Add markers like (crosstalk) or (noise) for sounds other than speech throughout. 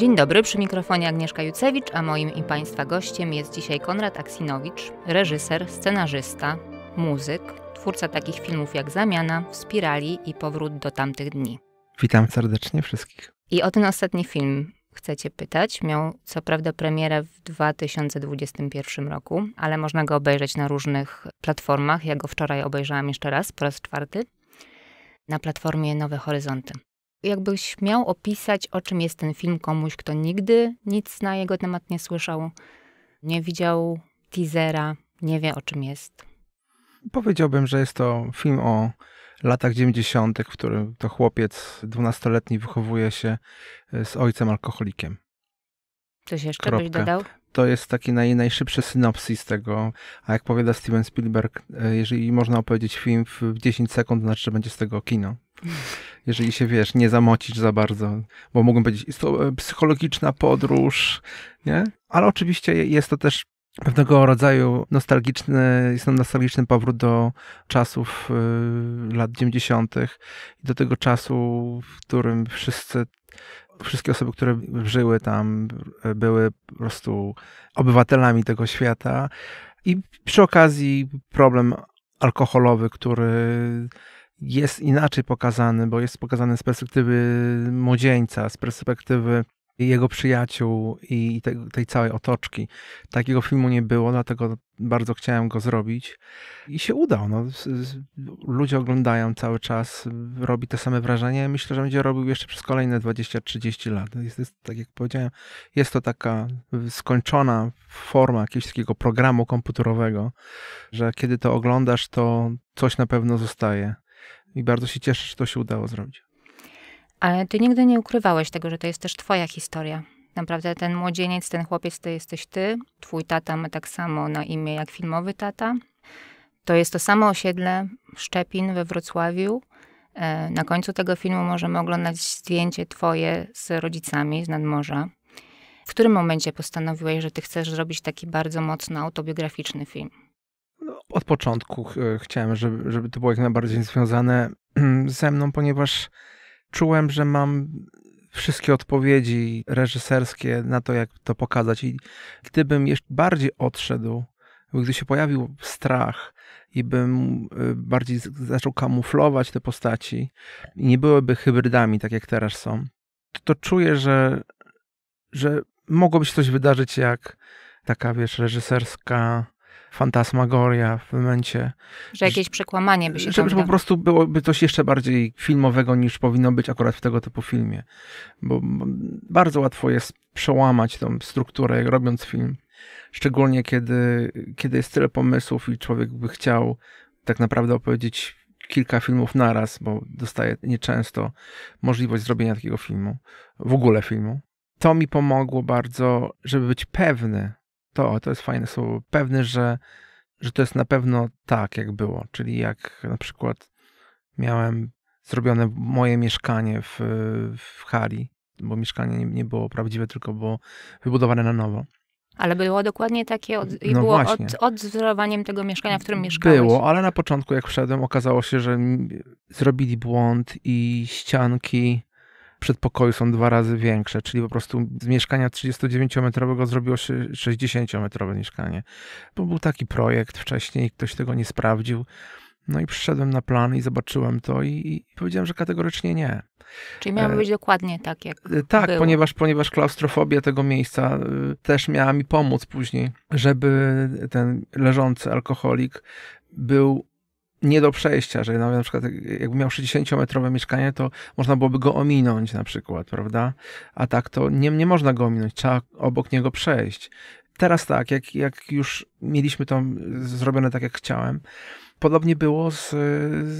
Dzień dobry, przy mikrofonie Agnieszka Jucewicz, a moim i Państwa gościem jest dzisiaj Konrad Aksinowicz, reżyser, scenarzysta, muzyk, twórca takich filmów jak Zamiana, W Spirali i Powrót do tamtych dni. Witam serdecznie wszystkich. I o ten ostatni film chcecie pytać. Miał co prawda premierę w 2021 roku, ale można go obejrzeć na różnych platformach. Ja go wczoraj obejrzałam jeszcze raz, po raz czwarty, na platformie Nowe Horyzonty jakbyś miał opisać, o czym jest ten film komuś, kto nigdy nic na jego temat nie słyszał, nie widział teasera, nie wie o czym jest? Powiedziałbym, że jest to film o latach 90., w którym to chłopiec 12-letni wychowuje się e, z ojcem alkoholikiem. Coś jeszcze byś dodał? To jest taki naj, najszybszy synopsis tego, a jak powiada Steven Spielberg, e, jeżeli można opowiedzieć film w 10 sekund, to znaczy, że będzie z tego kino. Jeżeli się, wiesz, nie zamocisz za bardzo, bo mogą powiedzieć, jest to e, psychologiczna podróż, nie? Ale oczywiście jest to też pewnego rodzaju nostalgiczny, jest to nostalgiczny powrót do czasów y, lat 90. i do tego czasu, w którym wszyscy wszystkie osoby, które żyły tam, e, były po prostu obywatelami tego świata. I przy okazji problem alkoholowy, który jest inaczej pokazany, bo jest pokazany z perspektywy młodzieńca, z perspektywy jego przyjaciół i tej, tej całej otoczki. Takiego filmu nie było, dlatego bardzo chciałem go zrobić i się udał. No, ludzie oglądają cały czas, robi te same wrażenie. Myślę, że będzie robił jeszcze przez kolejne 20-30 lat. Jest, jest, tak jak powiedziałem, jest to taka skończona forma jakiegoś takiego programu komputerowego, że kiedy to oglądasz, to coś na pewno zostaje i bardzo się cieszę, że to się udało zrobić. Ale ty nigdy nie ukrywałeś tego, że to jest też twoja historia. Naprawdę ten młodzieniec, ten chłopiec to jesteś ty. Twój tata ma tak samo na imię jak filmowy tata. To jest to samo osiedle Szczepin we Wrocławiu. E, na końcu tego filmu możemy oglądać zdjęcie twoje z rodzicami z nadmorza. W którym momencie postanowiłeś, że ty chcesz zrobić taki bardzo mocno autobiograficzny film? No, od początku ch e, chciałem, żeby, żeby to było jak najbardziej związane (clears throat) ze mną, ponieważ czułem, że mam wszystkie odpowiedzi reżyserskie na to, jak to pokazać. I gdybym jeszcze bardziej odszedł, gdy się pojawił strach i bym e, bardziej zaczął kamuflować te postaci i nie byłyby hybrydami, tak jak teraz są, to, to czuję, że, że mogłoby się coś wydarzyć jak taka, wiesz, reżyserska fantasmagoria w momencie. Że jakieś przekłamanie by się Żeby po prostu byłoby coś jeszcze bardziej filmowego niż powinno być akurat w tego typu filmie. Bo, bo bardzo łatwo jest przełamać tą strukturę, robiąc film. Szczególnie kiedy, kiedy jest tyle pomysłów i człowiek by chciał tak naprawdę opowiedzieć kilka filmów naraz, bo dostaje nieczęsto możliwość zrobienia takiego filmu, w ogóle filmu. To mi pomogło bardzo, żeby być pewny, to, to jest fajne słowo, pewny, że, że to jest na pewno tak, jak było. Czyli jak na przykład miałem zrobione moje mieszkanie w, w hali, bo mieszkanie nie, nie było prawdziwe, tylko było wybudowane na nowo. Ale było dokładnie takie, od, i no było właśnie. od, odwzorowaniem tego mieszkania, w którym mieszkałeś. Było, ale na początku jak wszedłem, okazało się, że zrobili błąd i ścianki przedpokoju są dwa razy większe, czyli po prostu z mieszkania 39-metrowego zrobiło się 60-metrowe mieszkanie. Bo był taki projekt wcześniej, ktoś tego nie sprawdził. No i przyszedłem na plan i zobaczyłem to i, i powiedziałem, że kategorycznie nie. Czyli miało e, być dokładnie tak, jak e, Tak, było. Ponieważ, ponieważ klaustrofobia tego miejsca e, też miała mi pomóc później, żeby ten leżący alkoholik był nie do przejścia, że na przykład jakby miał 60-metrowe mieszkanie, to można byłoby go ominąć na przykład, prawda? A tak to nie, nie można go ominąć, trzeba obok niego przejść. Teraz tak, jak, jak już mieliśmy to zrobione tak, jak chciałem, podobnie było z,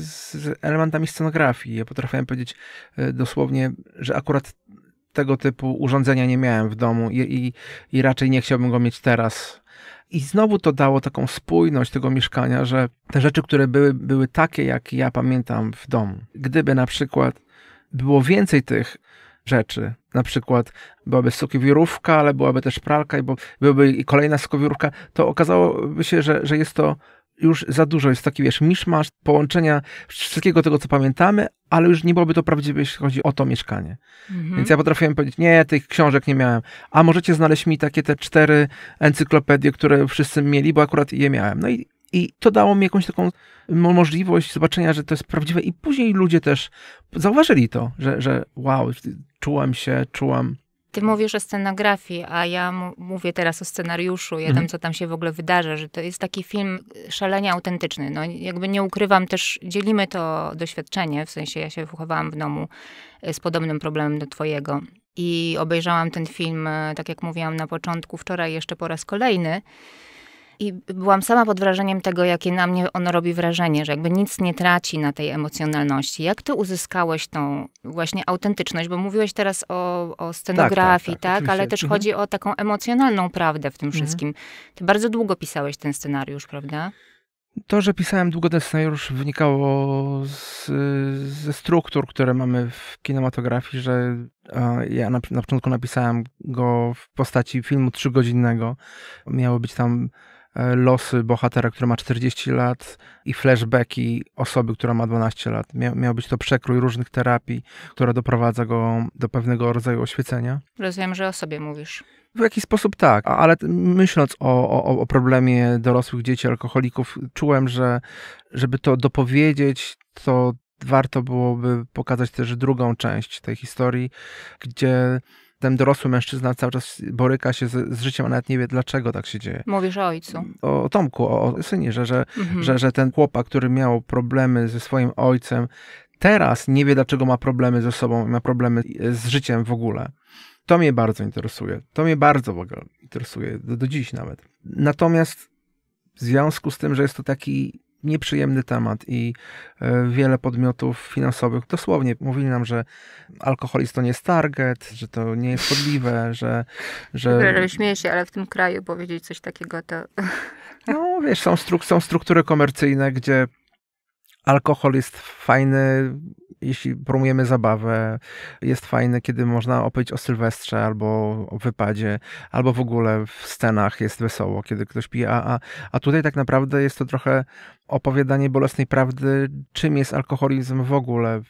z elementami scenografii. Ja potrafiłem powiedzieć e, dosłownie, że akurat tego typu urządzenia nie miałem w domu i, i, i raczej nie chciałbym go mieć teraz i znowu to dało taką spójność tego mieszkania, że te rzeczy, które były, były takie, jak ja pamiętam w domu. Gdyby na przykład było więcej tych rzeczy, na przykład byłaby sukowiórówka, ale byłaby też pralka i byłaby i kolejna sukowiórówka, to okazałoby się, że, że jest to już za dużo, jest taki, wiesz, miszmasz połączenia wszystkiego tego, co pamiętamy, ale już nie byłoby to prawdziwe, jeśli chodzi o to mieszkanie. Mhm. Więc ja potrafiłem powiedzieć, nie, tych książek nie miałem. A możecie znaleźć mi takie te cztery encyklopedie, które wszyscy mieli, bo akurat je miałem. No i i to dało mi jakąś taką możliwość zobaczenia, że to jest prawdziwe. I później ludzie też zauważyli to, że, że wow, czułam się, czułam ty mówisz o scenografii, a ja mówię teraz o scenariuszu i mhm. tym, co tam się w ogóle wydarza, że to jest taki film szalenie autentyczny. No, jakby nie ukrywam, też dzielimy to doświadczenie, w sensie ja się wychowałam w domu e, z podobnym problemem do twojego. I obejrzałam ten film, e, tak jak mówiłam na początku, wczoraj jeszcze po raz kolejny i byłam sama pod wrażeniem tego, jakie na mnie ono robi wrażenie, że jakby nic nie traci na tej emocjonalności. Jak ty uzyskałeś tą właśnie autentyczność? Bo mówiłeś teraz o, o scenografii, tak? tak, tak, tak? ale też mhm. chodzi o taką emocjonalną prawdę w tym mhm. wszystkim. Ty bardzo długo pisałeś ten scenariusz, prawda? To, że pisałem długo ten scenariusz, wynikało z, ze struktur, które mamy w kinematografii, że ja na, na początku napisałem go w postaci filmu trzygodzinnego. miało być tam E, losy bohatera, który ma 40 lat i flashbacki osoby, która ma 12 lat. Mia miał być to przekrój różnych terapii, która doprowadza go do pewnego rodzaju oświecenia. Rozumiem, że o sobie mówisz. W jakiś sposób tak, ale myśląc o, o, o problemie dorosłych dzieci, alkoholików, czułem, że żeby to dopowiedzieć, to warto byłoby pokazać też drugą część tej historii, gdzie ten dorosły mężczyzna cały czas boryka się z, z, życiem, a nawet nie wie, dlaczego tak się dzieje. Mówisz o ojcu. O, o Tomku, o, o synie, że, że, mhm. że, że ten chłopak, który miał problemy ze swoim ojcem, teraz nie wie, dlaczego ma problemy ze sobą, ma problemy z życiem w ogóle. To mnie bardzo interesuje. To mnie bardzo w ogóle interesuje, do, do dziś nawet. Natomiast w związku z tym, że jest to taki nieprzyjemny temat i e, wiele podmiotów finansowych dosłownie mówili nam, że alkoholizm to nie jest target, że to nie jest podliwe, (laughs) że... że... Śmieję się, ale w tym kraju powiedzieć coś takiego to... No wiesz, są, są struktury komercyjne, gdzie alkohol jest fajny, jeśli promujemy zabawę, jest fajny, kiedy można opowiedzieć o Sylwestrze albo o wypadzie, albo w ogóle w scenach jest wesoło, kiedy ktoś pije, a, a, a tutaj tak naprawdę jest to trochę opowiadanie bolesnej prawdy, czym jest alkoholizm w ogóle.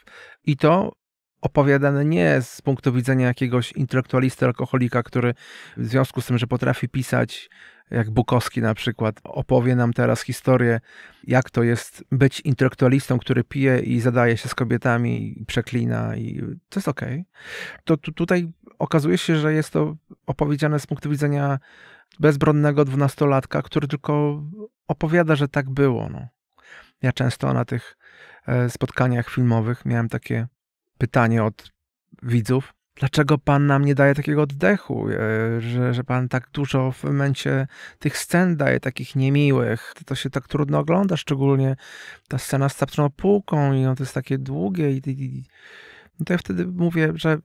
I to opowiadane nie z punktu widzenia jakiegoś intelektualisty, alkoholika, który w związku z tym, że potrafi pisać, jak Bukowski na przykład, opowie nam teraz historię, jak to jest być intelektualistą, który pije i zadaje się z kobietami i przeklina i to jest okej. Okay. To tutaj okazuje się, że jest to opowiedziane z punktu widzenia bezbronnego dwunastolatka, który tylko opowiada, że tak było. No. Ja często na tych e, spotkaniach filmowych miałem takie pytanie od widzów, dlaczego Pan nam nie daje takiego oddechu, e, że, że Pan tak dużo w momencie tych scen daje, takich niemiłych. To, to się tak trudno ogląda, szczególnie ta scena z tapczoną półką i ono to jest takie długie i, i, i no to ja wtedy mówię, że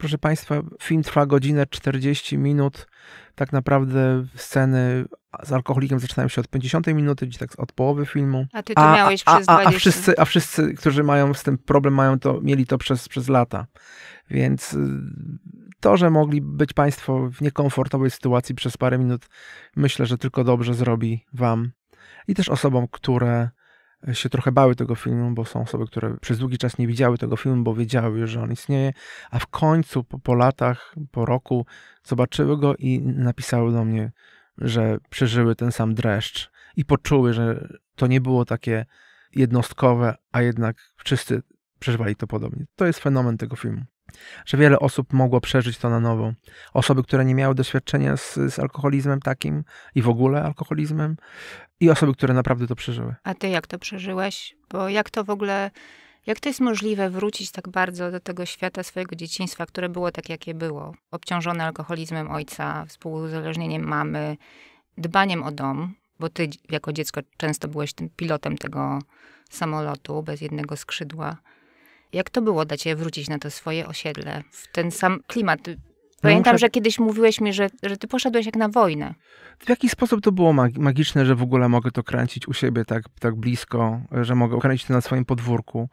Proszę Państwa, film trwa godzinę 40 minut. Tak naprawdę sceny z alkoholikiem zaczynają się od 50 minuty, czyli tak od połowy filmu. A ty to a, miałeś a, przez a, 20. A wszyscy, a wszyscy, którzy mają z tym problem, mają to, mieli to przez, przez lata. Więc y, to, że mogli być Państwo w niekomfortowej sytuacji przez parę minut, myślę, że tylko dobrze zrobi Wam i też osobom, które się trochę bały tego filmu, bo są osoby, które przez długi czas nie widziały tego filmu, bo wiedziały, że on istnieje, a w końcu po, po latach, po roku zobaczyły go i napisały do mnie, że przeżyły ten sam dreszcz i poczuły, że to nie było takie jednostkowe, a jednak wszyscy przeżywali to podobnie. To jest fenomen tego filmu że wiele osób mogło przeżyć to na nowo. Osoby, które nie miały doświadczenia z, z, alkoholizmem takim i w ogóle alkoholizmem, i osoby, które naprawdę to przeżyły. A ty jak to przeżyłeś? Bo jak to w ogóle, jak to jest możliwe wrócić tak bardzo do tego świata swojego dzieciństwa, które było tak, jakie było? Obciążone alkoholizmem ojca, współuzależnieniem mamy, dbaniem o dom, bo ty jako dziecko często byłeś tym pilotem tego samolotu bez jednego skrzydła. Jak to było dać je wrócić na to swoje osiedle, w ten sam klimat no, Pamiętam, tak. że kiedyś mówiłeś mi, że, że ty poszedłeś jak na wojnę. W jaki sposób to było magiczne, że w ogóle mogę to kręcić u siebie tak, tak blisko, że mogę kręcić to na swoim podwórku.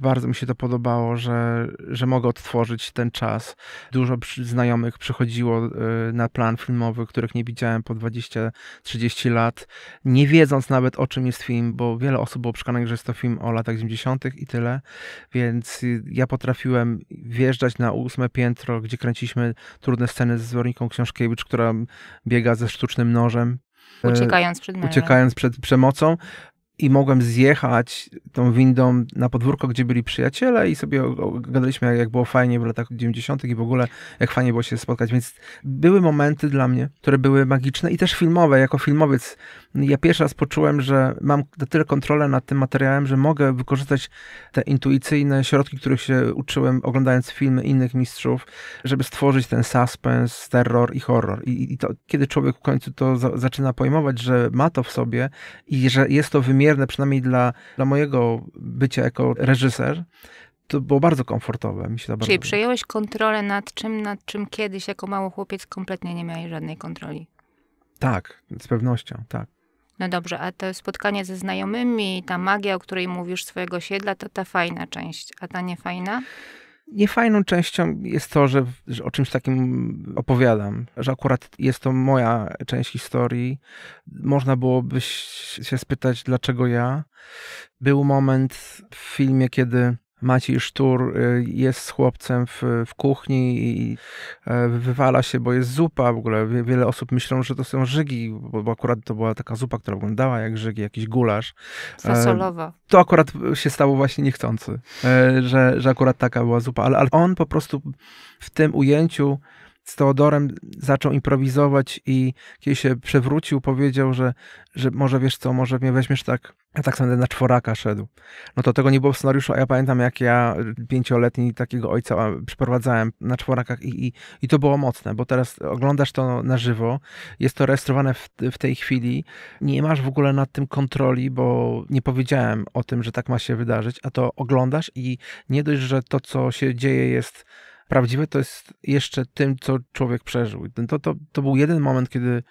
Bardzo mi się to podobało, że, że mogę odtworzyć ten czas. Dużo znajomych przychodziło y, na plan filmowy, których nie widziałem po 20-30 lat, nie wiedząc nawet o czym jest film, bo wiele osób było przekonanych, że jest to film o latach 90. i tyle, więc y, ja potrafiłem wjeżdżać na ósme piętro, gdzie kręciliśmy trudne sceny ze zworniką Książkiewicz, która biega ze sztucznym nożem. E, uciekając przed, uciekając przed przemocą i mogłem zjechać tą windą na podwórko, gdzie byli przyjaciele i sobie gadaliśmy, jak było fajnie w latach 90. i w ogóle jak fajnie było się spotkać, więc były momenty dla mnie, które były magiczne i też filmowe, jako filmowiec. Ja pierwszy raz poczułem, że mam na tyle kontrolę nad tym materiałem, że mogę wykorzystać te intuicyjne środki, których się uczyłem oglądając filmy innych mistrzów, żeby stworzyć ten suspense, terror i horror. I, i to, kiedy człowiek w końcu to za, zaczyna pojmować, że ma to w sobie i że jest to wymierne wymierne, przynajmniej dla, dla mojego bycia jako reżyser, to było bardzo komfortowe. Mi się to Czyli bardzo... przejąłeś kontrolę nad czym, nad czym kiedyś jako mały chłopiec kompletnie nie miałeś żadnej kontroli. Tak, z pewnością, tak. No dobrze, a to spotkanie ze znajomymi, ta magia, o której mówisz, swojego siedla, to ta fajna część, a ta niefajna? fajna? Niefajną częścią jest to, że, że, o czymś takim opowiadam, że akurat jest to moja część historii. Można byłoby się spytać, dlaczego ja. Był moment w filmie, kiedy Maciej Sztur y, jest chłopcem w, w kuchni i e, wywala się, bo jest zupa. W ogóle wiele osób myślą, że to są żygi, bo, bo akurat to była taka zupa, która wyglądała jak żygi, jakiś gulasz. Fasolowa. E, to akurat się stało właśnie niechcący, e, że, że akurat taka była zupa. Ale, ale on po prostu w tym ujęciu z Teodorem zaczął improwizować i kiedy się przewrócił, powiedział, że, że może wiesz co, może mnie weźmiesz tak, a tak będę na czworaka szedł. No to tego nie było w scenariuszu, a ja pamiętam jak ja pięcioletni takiego ojca przeprowadzałem na czworakach i, i, i to było mocne, bo teraz oglądasz to na żywo, jest to rejestrowane w, w tej chwili, nie masz w ogóle nad tym kontroli, bo nie powiedziałem o tym, że tak ma się wydarzyć, a to oglądasz i nie dość, że to co się dzieje jest prawdziwe to jest jeszcze tym, co człowiek przeżył. To, to, to był jeden moment, kiedy,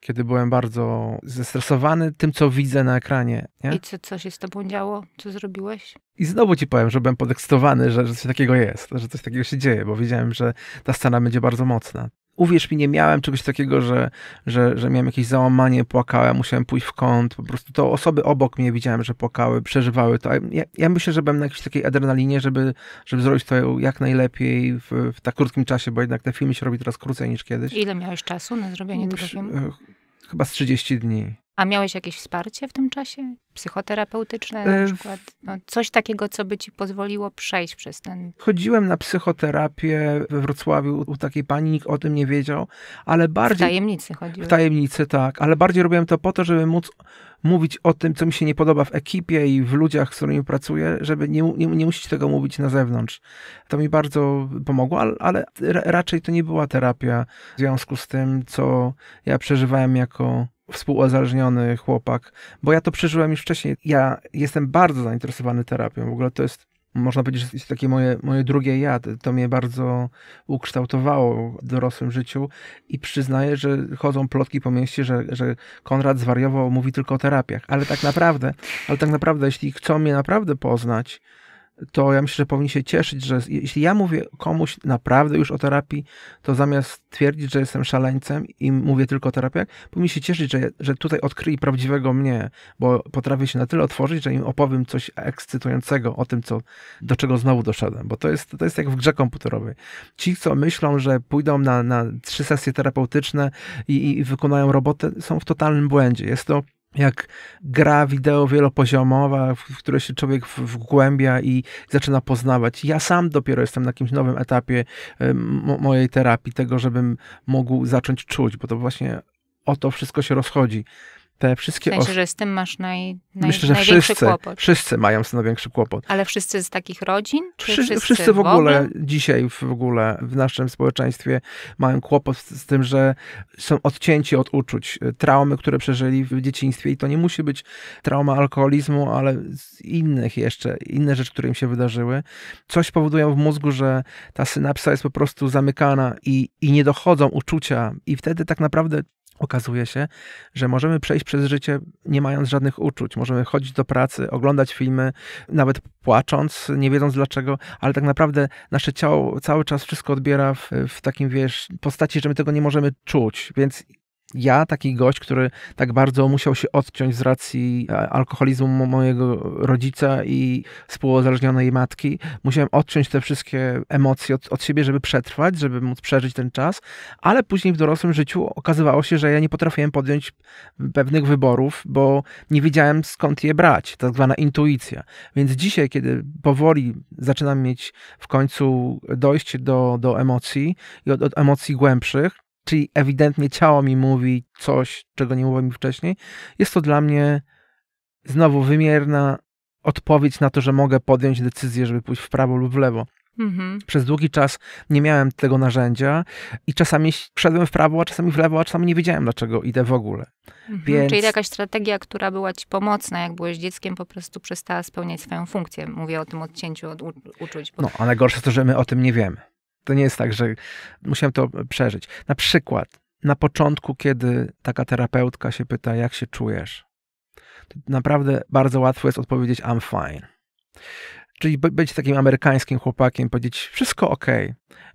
kiedy byłem bardzo zestresowany tym, co widzę na ekranie. Nie? I co coś się z tobą działo? Co zrobiłeś? I znowu ci powiem, że byłem podekscytowany, że, że coś takiego jest, że coś takiego się dzieje, bo wiedziałem, że ta scena będzie bardzo mocna uwierz mi, nie miałem czegoś takiego, że, że, że miałem jakieś załamanie, płakałem, musiałem pójść w kąt, po prostu to osoby obok mnie widziałem, że płakały, przeżywały to. Ja, ja myślę, że byłem na jakiejś takiej adrenalinie, żeby, żeby zrobić to jak najlepiej w, w tak krótkim czasie, bo jednak te filmy się robi teraz krócej niż kiedyś. Ile miałeś czasu na zrobienie tego filmu? E, chyba z 30 dni. A miałeś jakieś wsparcie w tym czasie? Psychoterapeutyczne na e, przykład? No, coś takiego, co by ci pozwoliło przejść przez ten... Chodziłem na psychoterapię we Wrocławiu u takiej pani, nikt o tym nie wiedział, ale bardziej... W tajemnicy chodziłem. W tajemnicy, tak. Ale bardziej robiłem to po to, żeby móc mówić o tym, co mi się nie podoba w ekipie i w ludziach, z którymi pracuję, żeby nie, nie, nie musić tego mówić na zewnątrz. To mi bardzo pomogło, ale, ale raczej to nie była terapia w związku z tym, co ja przeżywałem jako współozależniony chłopak, bo ja to przeżyłem już wcześniej. Ja jestem bardzo zainteresowany terapią. W ogóle to jest, można powiedzieć, że jest takie moje, moje drugie ja. To mnie bardzo ukształtowało w dorosłym życiu i przyznaję, że chodzą plotki po mieście, że, że Konrad zwariował, mówi tylko o terapiach. Ale tak naprawdę, ale tak naprawdę, jeśli chcą mnie naprawdę poznać, to ja myślę, że powinni się cieszyć, że jeśli ja mówię komuś naprawdę już o terapii, to zamiast twierdzić, że jestem szaleńcem i mówię tylko o terapiach, powinni się cieszyć, że, że tutaj odkryli prawdziwego mnie, bo potrafię się na tyle otworzyć, że im opowiem coś ekscytującego o tym, co, do czego znowu doszedłem, bo to jest, to jest jak w grze komputerowej. Ci, co myślą, że pójdą na, na trzy sesje terapeutyczne i, i, i wykonają robotę, są w totalnym błędzie. Jest to jak gra wideo wielopoziomowa, w której się człowiek wgłębia i zaczyna poznawać. Ja sam dopiero jestem na jakimś nowym etapie mojej terapii, tego, żebym mógł zacząć czuć, bo to właśnie o to wszystko się rozchodzi te wszystkie... W sensie, że z tym masz naj, naj, Myślę, że największy wszyscy, kłopot. Wszyscy mają z tym największy kłopot. Ale wszyscy z takich rodzin? Czy wszyscy, wszyscy w, ogóle, w ogóle dzisiaj w ogóle w naszym społeczeństwie mają kłopot z, z tym, że są odcięci od uczuć. Traumy, które przeżyli w dzieciństwie i to nie musi być trauma alkoholizmu, ale z innych jeszcze, inne rzeczy, które im się wydarzyły. Coś powodują w mózgu, że ta synapsa jest po prostu zamykana i, i nie dochodzą uczucia i wtedy tak naprawdę Okazuje się, że możemy przejść przez życie nie mając żadnych uczuć. Możemy chodzić do pracy, oglądać filmy, nawet płacząc, nie wiedząc dlaczego, ale tak naprawdę nasze ciało cały czas wszystko odbiera w, w takim, wiesz, postaci, że my tego nie możemy czuć. Więc ja, taki gość, który tak bardzo musiał się odciąć z racji e, alkoholizmu mojego rodzica i współozależnionej matki, musiałem odciąć te wszystkie emocje od, od siebie, żeby przetrwać, żeby móc przeżyć ten czas, ale później w dorosłym życiu okazywało się, że ja nie potrafiłem podjąć pewnych wyborów, bo nie wiedziałem skąd je brać, tak zwana intuicja. Więc dzisiaj, kiedy powoli zaczynam mieć w końcu dojście do, do emocji i od, od emocji głębszych, czyli ewidentnie ciało mi mówi coś, czego nie mówiło mi wcześniej, jest to dla mnie znowu wymierna odpowiedź na to, że mogę podjąć decyzję, żeby pójść w prawo lub w lewo. Mhm. Przez długi czas nie miałem tego narzędzia i czasami szedłem w prawo, a czasami w lewo, a czasami nie wiedziałem, dlaczego idę w ogóle. Mhm. Więc... Czyli jakaś strategia, która była ci pomocna, jak byłeś dzieckiem, po prostu przestała spełniać swoją funkcję. Mówię o tym odcięciu od uczuć. Bo... No, a najgorsze to, że my o tym nie wiemy. To nie jest tak, że musiałem to przeżyć. Na przykład, na początku, kiedy taka terapeutka się pyta, jak się czujesz, to naprawdę bardzo łatwo jest odpowiedzieć: I'm fine. Czyli być takim amerykańskim chłopakiem, powiedzieć wszystko ok.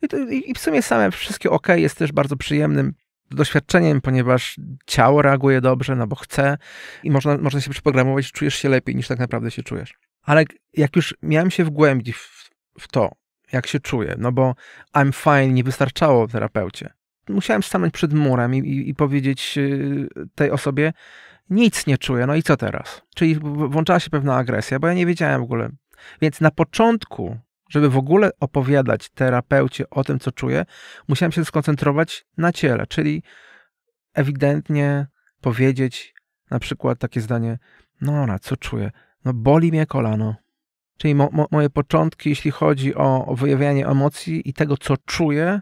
I, to, i w sumie same wszystkie ok jest też bardzo przyjemnym doświadczeniem, ponieważ ciało reaguje dobrze, no bo chce i można, można się przeprogramować, czujesz się lepiej niż tak naprawdę się czujesz. Ale jak już miałem się wgłębić w, w to, jak się czuję, no bo I'm fine nie wystarczało terapeucie. Musiałem stanąć przed murem i, i, i powiedzieć y, tej osobie, nic nie czuję, no i co teraz? Czyli włączała się pewna agresja, bo ja nie wiedziałem w ogóle. Więc na początku, żeby w ogóle opowiadać terapeucie o tym, co czuję, musiałem się skoncentrować na ciele, czyli ewidentnie powiedzieć na przykład takie zdanie, no, ona, co czuję? No boli mnie kolano. Czyli mo, mo, moje początki, jeśli chodzi o, o wyjawianie emocji i tego, co czuję,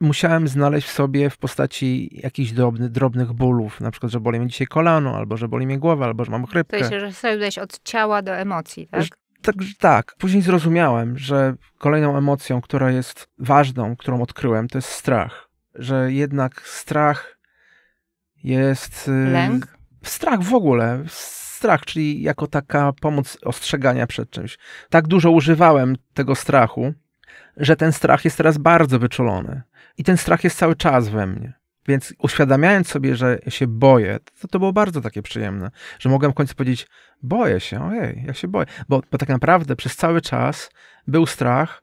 musiałem znaleźć w sobie w postaci jakichś drobny, drobnych bólów, na przykład, że boli mnie dzisiaj kolano, albo że boli mnie głowa, albo że mam chrypkę. To się, że szedłeś od ciała do emocji, tak? tak? Tak, Później zrozumiałem, że kolejną emocją, która jest ważną, którą odkryłem, to jest strach. Że jednak strach jest... Y, Lęk? Strach w ogóle strach, czyli jako taka pomoc ostrzegania przed czymś. Tak dużo używałem tego strachu, że ten strach jest teraz bardzo wyczulony. I ten strach jest cały czas we mnie. Więc uświadamiając sobie, że się boję, to, to było bardzo takie przyjemne, że mogłem w końcu powiedzieć, boję się, ojej, ja się boję. Bo, bo tak naprawdę przez cały czas był strach,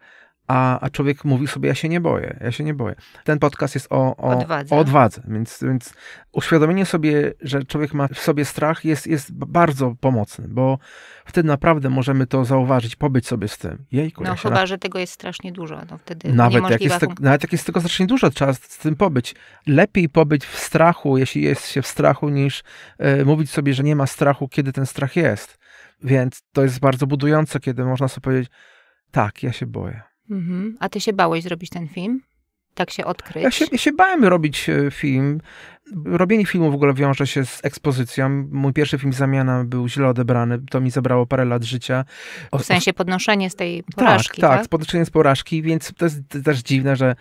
a, a człowiek mówi sobie, ja się nie boję, ja się nie boję. Ten podcast jest o, o odwadze, o odwadze więc, więc uświadomienie sobie, że człowiek ma w sobie strach jest, jest bardzo pomocny, bo wtedy naprawdę możemy to zauważyć, pobyć sobie z tym. Jejku, no ja chyba, na... że tego jest strasznie dużo, no wtedy nawet jak, jest te, tak- nawet jak jest tego strasznie dużo, trzeba z, z tym pobyć. Lepiej pobyć w strachu, jeśli jest się w strachu, niż y, mówić sobie, że nie ma strachu, kiedy ten strach jest. Więc to jest bardzo budujące, kiedy można sobie powiedzieć, tak, ja się boję Mhm. A ty się bałeś zrobić ten film? Tak się odkryć? Ja się, ja się bałem robić e, film. Robienie filmu w ogóle wiąże się z ekspozycją. Mój pierwszy film Zamiana był źle odebrany. To mi zabrało parę lat życia. O, w sensie podnoszenie z tej tak, porażki, tak? Tak, tak, podnoszenie z porażki, więc to jest też dziwne, że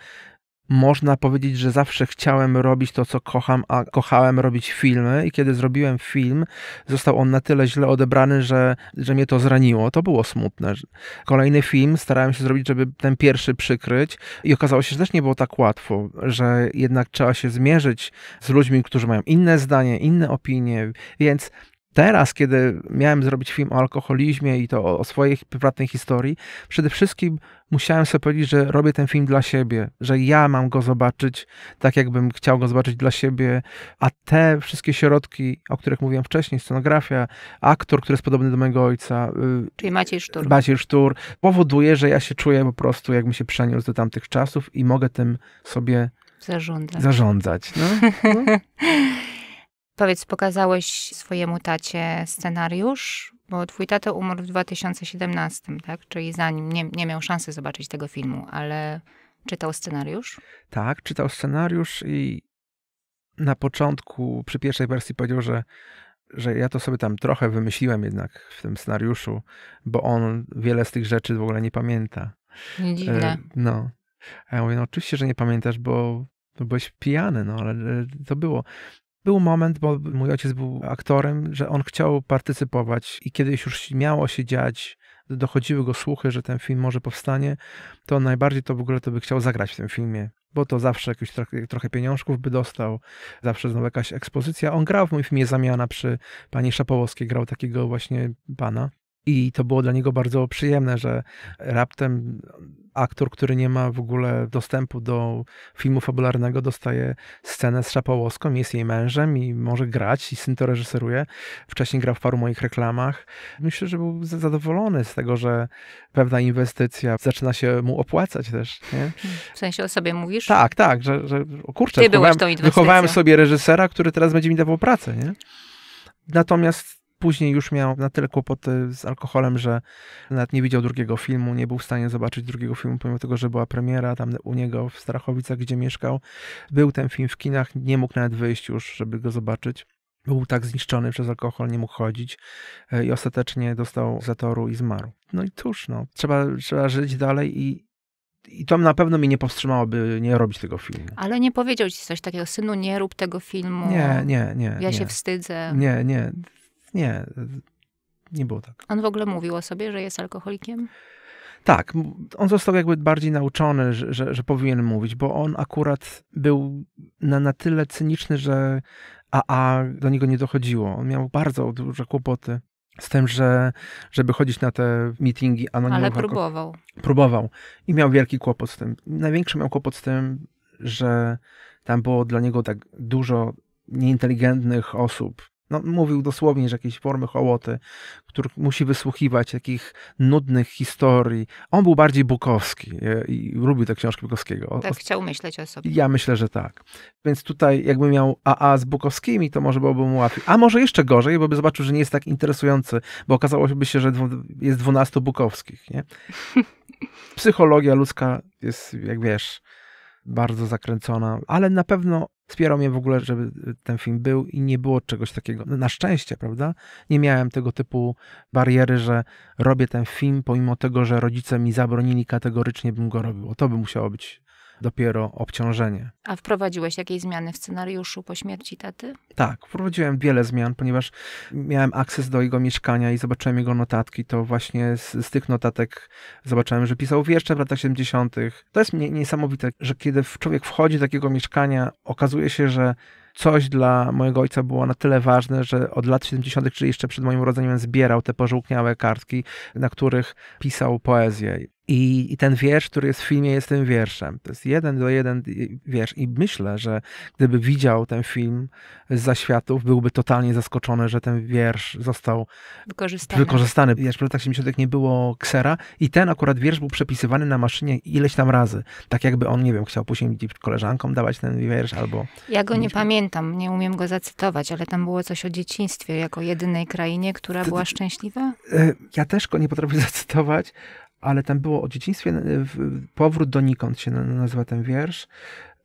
można powiedzieć, że zawsze chciałem robić to, co kocham, a kochałem robić filmy. I kiedy zrobiłem film, został on na tyle źle odebrany, że, że mnie to zraniło. To było smutne. Kolejny film starałem się zrobić, żeby ten pierwszy przykryć, i okazało się, że też nie było tak łatwo, że jednak trzeba się zmierzyć z ludźmi, którzy mają inne zdanie, inne opinie. Więc teraz, kiedy miałem zrobić film o alkoholizmie i to o, o swojej prywatnej historii, przede wszystkim musiałem sobie powiedzieć, że robię ten film dla siebie, że ja mam go zobaczyć tak, jakbym chciał go zobaczyć dla siebie, a te wszystkie środki, o których mówiłem wcześniej, scenografia, aktor, który jest podobny do mojego ojca. Y, Czyli Maciej Sztur. Maciej Sztur, powoduje, że ja się czuję po prostu, jakbym się przeniósł do tamtych czasów i mogę tym sobie zarządzać. zarządzać no? no. (laughs) Powiedz, pokazałeś swojemu tacie scenariusz, bo twój tato umarł w 2017, tak? Czyli zanim nie, nie miał szansy zobaczyć tego filmu, ale czytał scenariusz? Tak, czytał scenariusz i na początku, przy pierwszej wersji powiedział, że że ja to sobie tam trochę wymyśliłem jednak w tym scenariuszu, bo on wiele z tych rzeczy w ogóle nie pamięta. Nie dziwne. E, no. A ja mówię, no oczywiście, że nie pamiętasz, bo byłeś pijany, no ale to było. Był moment, bo mój ojciec był aktorem, że on chciał partycypować i kiedyś już miało się dziać, dochodziły go słuchy, że ten film może powstanie, to najbardziej to w ogóle to by chciał zagrać w tym filmie, bo to zawsze jakoś trochę pieniążków by dostał, zawsze znowu jakaś ekspozycja. On grał w moim filmie Zamiana przy pani Szapołowskiej, grał takiego właśnie pana. I to było dla niego bardzo przyjemne, że raptem aktor, który nie ma w ogóle dostępu do filmu fabularnego, dostaje scenę z Szapołowską, jest jej mężem i może grać i syn to reżyseruje. Wcześniej grał w paru moich reklamach. Myślę, że był zadowolony z tego, że pewna inwestycja zaczyna się mu opłacać też. Nie? W sensie o sobie mówisz? Tak, tak, że, że o kurczę, Ty wychowałem, wychowałem sobie reżysera, który teraz będzie mi dawał pracę. Nie? Natomiast Później już miał na tyle kłopoty z alkoholem, że nawet nie widział drugiego filmu, nie był w stanie zobaczyć drugiego filmu, pomimo tego, że była premiera tam u niego w Starachowicach, gdzie mieszkał. Był ten film w kinach, nie mógł nawet wyjść już, żeby go zobaczyć. Był tak zniszczony przez alkohol, nie mógł chodzić e, i ostatecznie dostał zatoru i zmarł. No i cóż, no, trzeba, trzeba żyć dalej i, i to na pewno mnie nie powstrzymało, by nie robić tego filmu. Ale nie powiedział ci coś takiego, synu, nie rób tego filmu. Nie, nie, nie. Ja nie. się wstydzę. Nie, nie. Nie, nie było tak. On w ogóle mówił o sobie, że jest alkoholikiem? Tak, on został jakby bardziej nauczony, że, że, że powinien mówić, bo on akurat był na, na tyle cyniczny, że AA do niego nie dochodziło. On miał bardzo duże kłopoty z tym, że, żeby chodzić na te meetingi anonimowe. Ale próbował. Próbował. I miał wielki kłopot z tym. Największy miał kłopot z tym, że tam było dla niego tak dużo nieinteligentnych osób, no, mówił dosłownie, że jakieś formy hołoty, który musi wysłuchiwać takich nudnych historii. On był bardziej Bukowski i, lubił te książki Bukowskiego. Tak, chciał myśleć o sobie. Ja myślę, że tak. Więc tutaj jakby miał AA z Bukowskimi, to może byłoby mu łatwiej. A może jeszcze gorzej, bo by zobaczył, że nie jest tak interesujący, bo okazałoby się, że jest 12 Bukowskich, nie? (laughs) Psychologia ludzka jest, jak wiesz, bardzo zakręcona, ale na pewno wspierał mnie w ogóle, żeby ten film był i nie było czegoś takiego. Na szczęście, prawda? Nie miałem tego typu bariery, że robię ten film pomimo tego, że rodzice mi zabronili kategorycznie, bym go robił. O to by musiało być dopiero obciążenie. A wprowadziłeś jakieś zmiany w scenariuszu po śmierci taty? Tak, wprowadziłem wiele zmian, ponieważ miałem akces do jego mieszkania i zobaczyłem jego notatki. To właśnie z, z tych notatek zobaczyłem, że pisał wiersze w latach 70. To jest niesamowite, że kiedy człowiek wchodzi do takiego mieszkania, okazuje się, że coś dla mojego ojca było na tyle ważne, że od lat 70., czyli jeszcze przed moim urodzeniem, zbierał te pożółkniałe kartki, na których pisał poezję. I, I, ten wiersz, który jest w filmie, jest tym wierszem. To jest jeden do jeden wiersz. I myślę, że gdyby widział ten film z zaświatów, byłby totalnie zaskoczony, że ten wiersz został wykorzystany. wykorzystany. Wiesz, w latach 70. nie było ksera i ten akurat wiersz był przepisywany na maszynie ileś tam razy. Tak jakby on, nie wiem, chciał później koleżankom dawać ten wiersz albo... Ja go nie pamiętam, nie umiem go zacytować, ale tam było coś o dzieciństwie jako jedynej krainie, która była szczęśliwa? E, ja też go nie potrafię (laughs) zacytować, ale tam było o dzieciństwie, e, powrót donikąd się nazywa ten wiersz.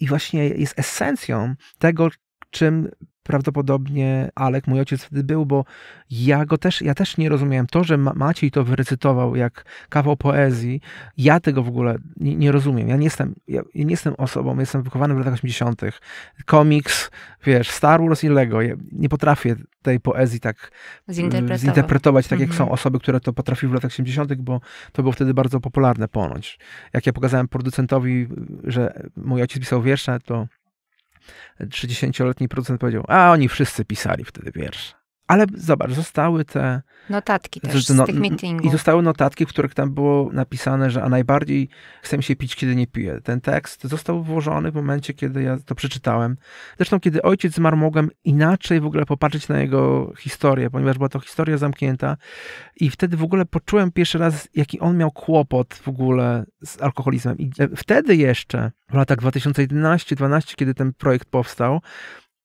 I właśnie jest esencją tego, czym prawdopodobnie Alek, mój ojciec wtedy był, bo ja go też, ja też nie rozumiałem. To, że Maciej to wyrecytował jak kawał poezji, ja tego w ogóle nie, nie rozumiem. Ja nie jestem, ja, nie jestem osobą, jestem wychowany w latach 80. Komiks, wiesz, Star Wars i Lego. Ja nie potrafię tej poezji tak y, zinterpretować, zinterpretować tak mhm. jak są osoby, które to potrafiły w latach 80., bo to było wtedy bardzo popularne ponoć. Jak ja pokazałem producentowi, że mój ojciec pisał wiersze, to 30-letni producent powiedział, a oni wszyscy pisali wtedy wiersze. Ale zobacz, zostały te. Notatki też no, z tych meetingów. I zostały notatki, w których tam było napisane, że a najbardziej chcę się pić, kiedy nie piję. Ten tekst został włożony w momencie, kiedy ja to przeczytałem. Zresztą, kiedy ojciec zmarł, mogłem inaczej w ogóle popatrzeć na jego historię, ponieważ była to historia zamknięta. I wtedy w ogóle poczułem pierwszy raz, jaki on miał kłopot w ogóle z alkoholizmem. I e, wtedy jeszcze, w latach 2011-2012, kiedy ten projekt powstał,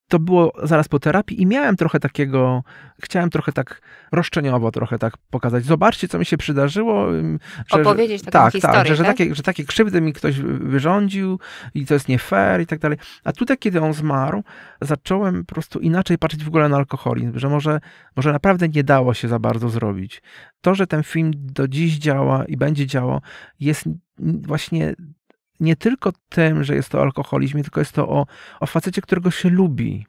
to było zaraz po terapii i miałem trochę takiego, chciałem trochę tak roszczeniowo trochę tak pokazać. Zobaczcie, co mi się przydarzyło. Że, Opowiedzieć taką tak, tak historię, tak, że, że tak? Takie, że takie krzywdy mi ktoś wyrządził i to jest nie fair i tak dalej. A tutaj, kiedy on zmarł, zacząłem po prostu inaczej patrzeć w ogóle na alkoholizm, że może, może naprawdę nie dało się za bardzo zrobić. To, że ten film do dziś działa i będzie działał, jest właśnie nie tylko tym, że jest to o alkoholizmie, tylko jest to o, o facecie, którego się lubi.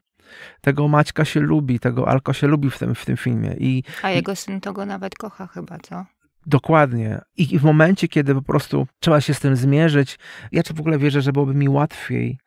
Tego Maćka się lubi, tego Alko się lubi w tym, w tym filmie. I, A jego syn to go nawet kocha chyba, co? Dokładnie. I w momencie, kiedy po prostu trzeba się z tym zmierzyć, ja czy w ogóle wierzę, że byłoby mi łatwiej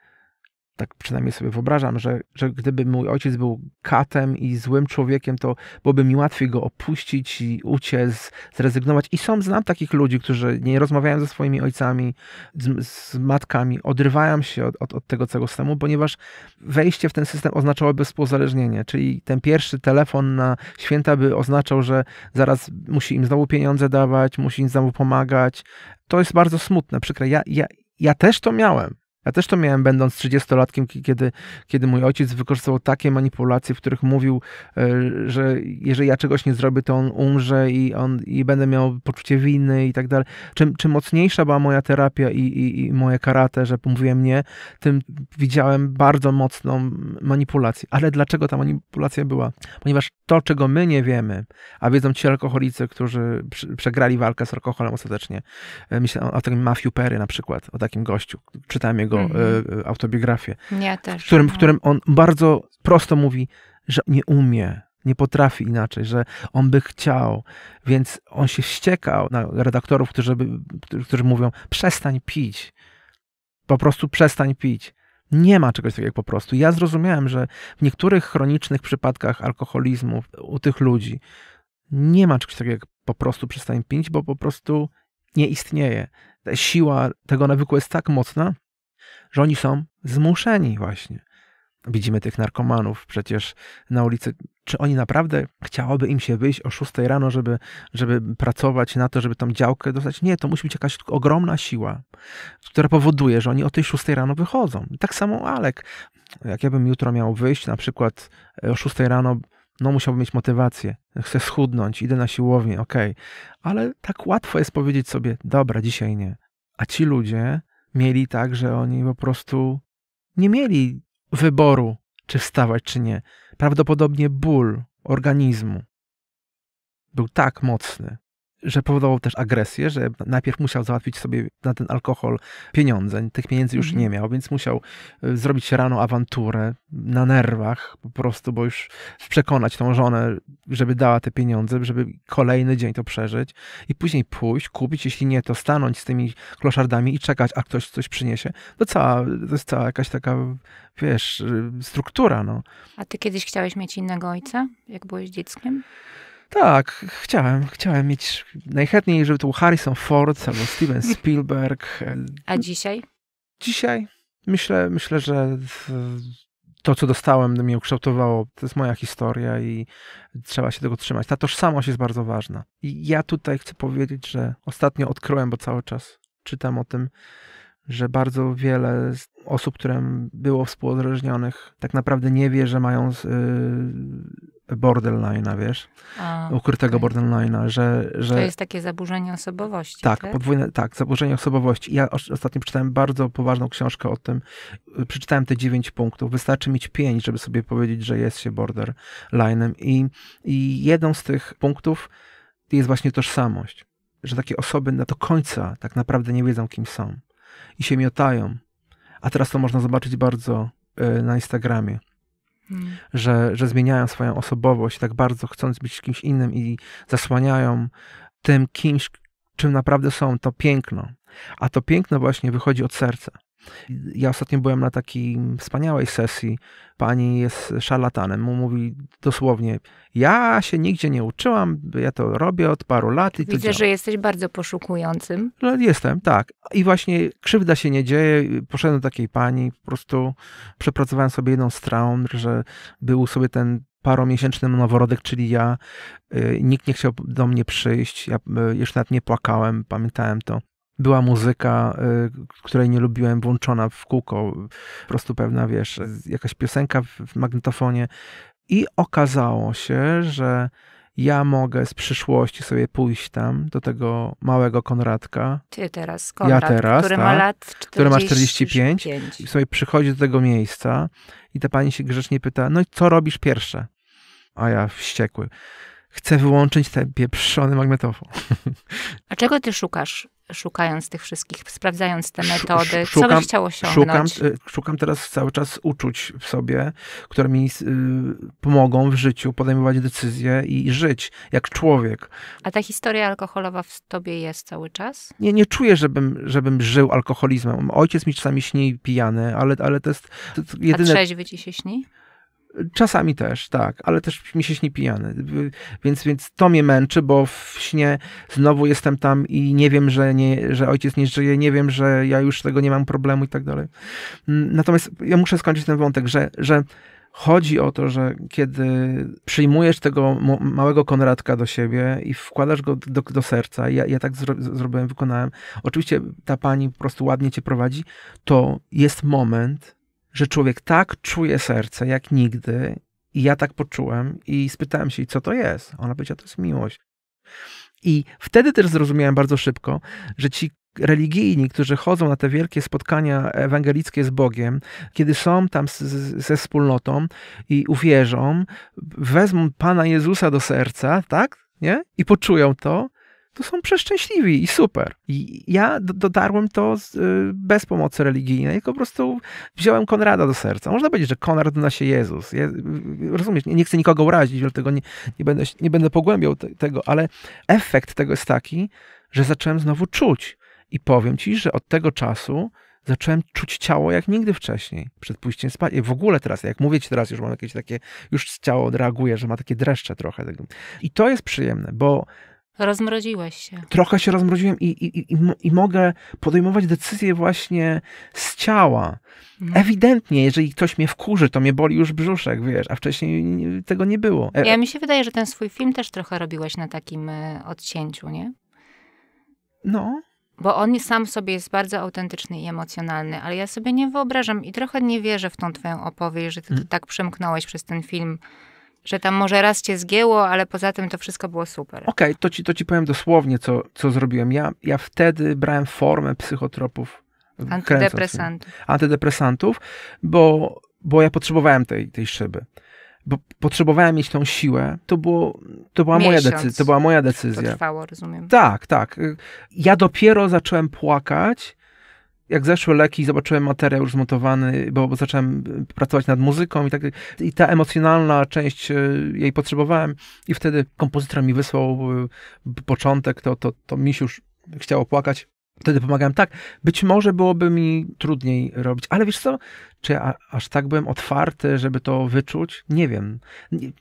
tak przynajmniej sobie wyobrażam, że, że gdyby mój ojciec był katem i złym człowiekiem, to byłoby mi łatwiej go opuścić i uciec, zrezygnować. I sam znam takich ludzi, którzy nie rozmawiają ze swoimi ojcami, z, z matkami, odrywają się od, od, od tego całego systemu, ponieważ wejście w ten system oznaczałoby współzależnienie, czyli ten pierwszy telefon na święta by oznaczał, że zaraz musi im znowu pieniądze dawać, musi im znowu pomagać. To jest bardzo smutne, przykre. Ja, ja, ja też to miałem ja też to miałem, będąc 30-latkiem, kiedy, kiedy mój ojciec wykorzystywał takie manipulacje, w których mówił, e, że jeżeli ja czegoś nie zrobię, to on umrze i, on, i będę miał poczucie winy i tak dalej. Czym, czym mocniejsza była moja terapia i, i, i moje karate, że mówiłem nie, tym widziałem bardzo mocną manipulację. Ale dlaczego ta manipulacja była? Ponieważ to, czego my nie wiemy, a wiedzą ci alkoholicy, którzy przegrali walkę z alkoholem ostatecznie, e, myślę o, o takim Matthew Perry na przykład, o takim gościu. Czytałem jego jego mhm. e, e, autobiografię. Ja też, w, którym, w mhm. którym on bardzo prosto mówi, że nie umie, nie potrafi inaczej, że on by chciał, więc on się ściekał na redaktorów, którzy, by, którzy mówią: przestań pić, po prostu przestań pić. Nie ma czegoś takiego jak po prostu. Ja zrozumiałem, że w niektórych chronicznych przypadkach alkoholizmu u tych ludzi nie ma czegoś takiego jak po prostu przestań pić, bo po prostu nie istnieje. siła tego nawyku jest tak mocna, że oni są zmuszeni właśnie. Widzimy tych narkomanów przecież na ulicy. Czy oni naprawdę chciałoby im się wyjść o 6 rano, żeby, żeby pracować na to, żeby tą działkę dostać? Nie, to musi być jakaś ogromna siła, która powoduje, że oni o tej 6 rano wychodzą. tak samo Alek. Jak ja bym jutro miał wyjść na przykład e, o 6 rano, no musiałbym mieć motywację, chcę schudnąć, idę na siłownię, okej. Okay. Ale tak łatwo jest powiedzieć sobie, dobra, dzisiaj nie. A ci ludzie mieli tak, że oni po prostu nie mieli wyboru, czy wstawać, czy nie. Prawdopodobnie ból organizmu był tak mocny, że powodował też agresję, że najpierw musiał załatwić sobie na ten alkohol pieniądze, tych pieniędzy już mhm. nie miał, więc musiał e, zrobić rano awanturę na nerwach po prostu, bo już przekonać tą żonę, żeby dała te pieniądze, żeby kolejny dzień to przeżyć i później pójść, kupić, jeśli nie, to stanąć z tymi kloszardami i czekać, a ktoś coś przyniesie. To, cała, to jest cała jakaś taka, wiesz, struktura, no. A ty kiedyś chciałeś mieć innego ojca, jak byłeś dzieckiem? Tak, chciałem, chciałem mieć najchętniej, żeby to był Harrison Ford albo Steven (laughs) Spielberg. A dzisiaj? Dzisiaj myślę, myślę, że to, co dostałem, mnie ukształtowało. To jest moja historia i trzeba się tego trzymać. Ta tożsamość jest bardzo ważna. I ja tutaj chcę powiedzieć, że ostatnio odkryłem, bo cały czas czytam o tym, że bardzo wiele osób, które było współodrężnionych, tak naprawdę nie wie, że mają y, borderline'a, wiesz? A, ukrytego okay. borderline'a, że, że... To jest takie zaburzenie osobowości, tak? Tak, podwójne, tak, zaburzenie osobowości. Ja ostatnio przeczytałem bardzo poważną książkę o tym. Y, przeczytałem te dziewięć punktów. Wystarczy mieć pięć, żeby sobie powiedzieć, że jest się borderline'em i, i jedną z tych punktów jest właśnie tożsamość. Że takie osoby na do końca tak naprawdę nie wiedzą, kim są i się miotają. A teraz to można zobaczyć bardzo y, na Instagramie Hmm. Że, że zmieniają swoją osobowość tak bardzo, chcąc być kimś innym i zasłaniają tym kimś, czym naprawdę są, to piękno. A to piękno właśnie wychodzi od serca. Ja ostatnio byłem na takiej wspaniałej sesji. Pani jest szarlatanem. Mówi dosłownie, ja się nigdzie nie uczyłam, ja to robię od paru lat. I Widzę, że jesteś bardzo poszukującym. No, jestem, tak. I właśnie krzywda się nie dzieje. Poszedłem do takiej pani, po prostu przepracowałem sobie jedną z traum, że był sobie ten paromiesięczny noworodek, czyli ja. Y, nikt nie chciał do mnie przyjść, ja y, już nawet nie płakałem, pamiętałem to była muzyka, y, której nie lubiłem, włączona w kółko, po prostu pewna, wiesz, jakaś piosenka w magnetofonie. I okazało się, że ja mogę z przyszłości sobie pójść tam do tego małego Konradka. Ty teraz, Konrad, ja teraz, który tak, ma lat 40, który ma 45, 45. I sobie przychodzi do tego miejsca i ta pani się grzecznie pyta, no i co robisz pierwsze? A ja wściekły chcę wyłączyć ten pieprzony magnetofon. (laughs) A czego ty szukasz szukając tych wszystkich, sprawdzając te metody, szukam, co byś chciał osiągnąć? Szukam, e, szukam teraz cały czas uczuć w sobie, które mi y, pomogą w życiu podejmować decyzje i żyć jak człowiek. A ta historia alkoholowa w tobie jest cały czas? Nie, nie czuję, żebym, żebym żył alkoholizmem. Ojciec mi czasami śni pijany, ale, ale to jest, to jest jedyne... A trzeźwy ci się śni? Czasami też, tak, ale też mi się śni pijany. Więc, więc to mnie męczy, bo w śnie znowu jestem tam i nie wiem, że, nie, że ojciec nie żyje, nie wiem, że ja już tego nie mam problemu i tak dalej. Natomiast ja muszę skończyć ten wątek, że, że chodzi o to, że kiedy przyjmujesz tego małego Konradka do siebie i wkładasz go do, do serca, ja, ja tak zro zrobiłem, wykonałem, oczywiście ta pani po prostu ładnie cię prowadzi, to jest moment, że człowiek tak czuje serce jak nigdy i ja tak poczułem i spytałem się, co to jest? Ona powiedziała, to jest miłość. I wtedy też zrozumiałem bardzo szybko, że ci religijni, którzy chodzą na te wielkie spotkania ewangelickie z Bogiem, kiedy są tam z, z, ze wspólnotą i uwierzą, wezmą Pana Jezusa do serca, tak? Nie? I poczują to, to są przeszczęśliwi i super. I ja dotarłem to z, y, bez pomocy religijnej, tylko po prostu wziąłem Konrada do serca. Można powiedzieć, że Konrad na się Jezus. Je, rozumiesz, nie, nie, chcę nikogo urazić, dlatego nie, nie, będę, nie będę pogłębiał te, tego, ale efekt tego jest taki, że zacząłem znowu czuć. I powiem ci, że od tego czasu zacząłem czuć ciało jak nigdy wcześniej, przed pójściem spać. I w ogóle teraz, jak mówię ci teraz, już mam jakieś takie, już ciało odreaguje, że ma takie dreszcze trochę. I to jest przyjemne, bo Rozmroziłeś się. Trochę się rozmroziłem i, i, i, i mogę podejmować decyzje właśnie z ciała. Mhm. Ewidentnie, jeżeli ktoś mnie wkurzy, to mnie boli już brzuszek, wiesz, a wcześniej tego nie było. E ja e- mi się wydaje, że ten swój film też trochę robiłeś na takim e, odcięciu, nie? No. Bo on sam sobie jest bardzo autentyczny i emocjonalny, ale ja sobie nie wyobrażam i trochę nie wierzę w tą twoją opowieść, że ty mhm. tak przemknąłeś przez ten film że tam może raz cię zgięło, ale poza tym to wszystko było super. Okej, okay, to, ci, to ci powiem dosłownie, co, co zrobiłem. Ja, ja wtedy brałem formę psychotropów. Antydepresantów. Antydepresantów, bo, bo ja potrzebowałem tej, tej szyby. Bo potrzebowałem mieć tą siłę, to, było, to, była, moja decyzja, to była moja decyzja. To trwało, rozumiem. Tak, tak. Ja dopiero zacząłem płakać, jak zeszły leki, zobaczyłem materiał już zmontowany, bo, bo zacząłem e, pracować nad muzyką i tak i ta emocjonalna część e, jej potrzebowałem i wtedy kompozytor mi wysłał e, początek, to, to, to mi się już chciało płakać. Wtedy pomagałem. Tak, być może byłoby mi trudniej robić, ale wiesz co, czy ja aż tak byłem otwarty, żeby to wyczuć? Nie wiem. Nie,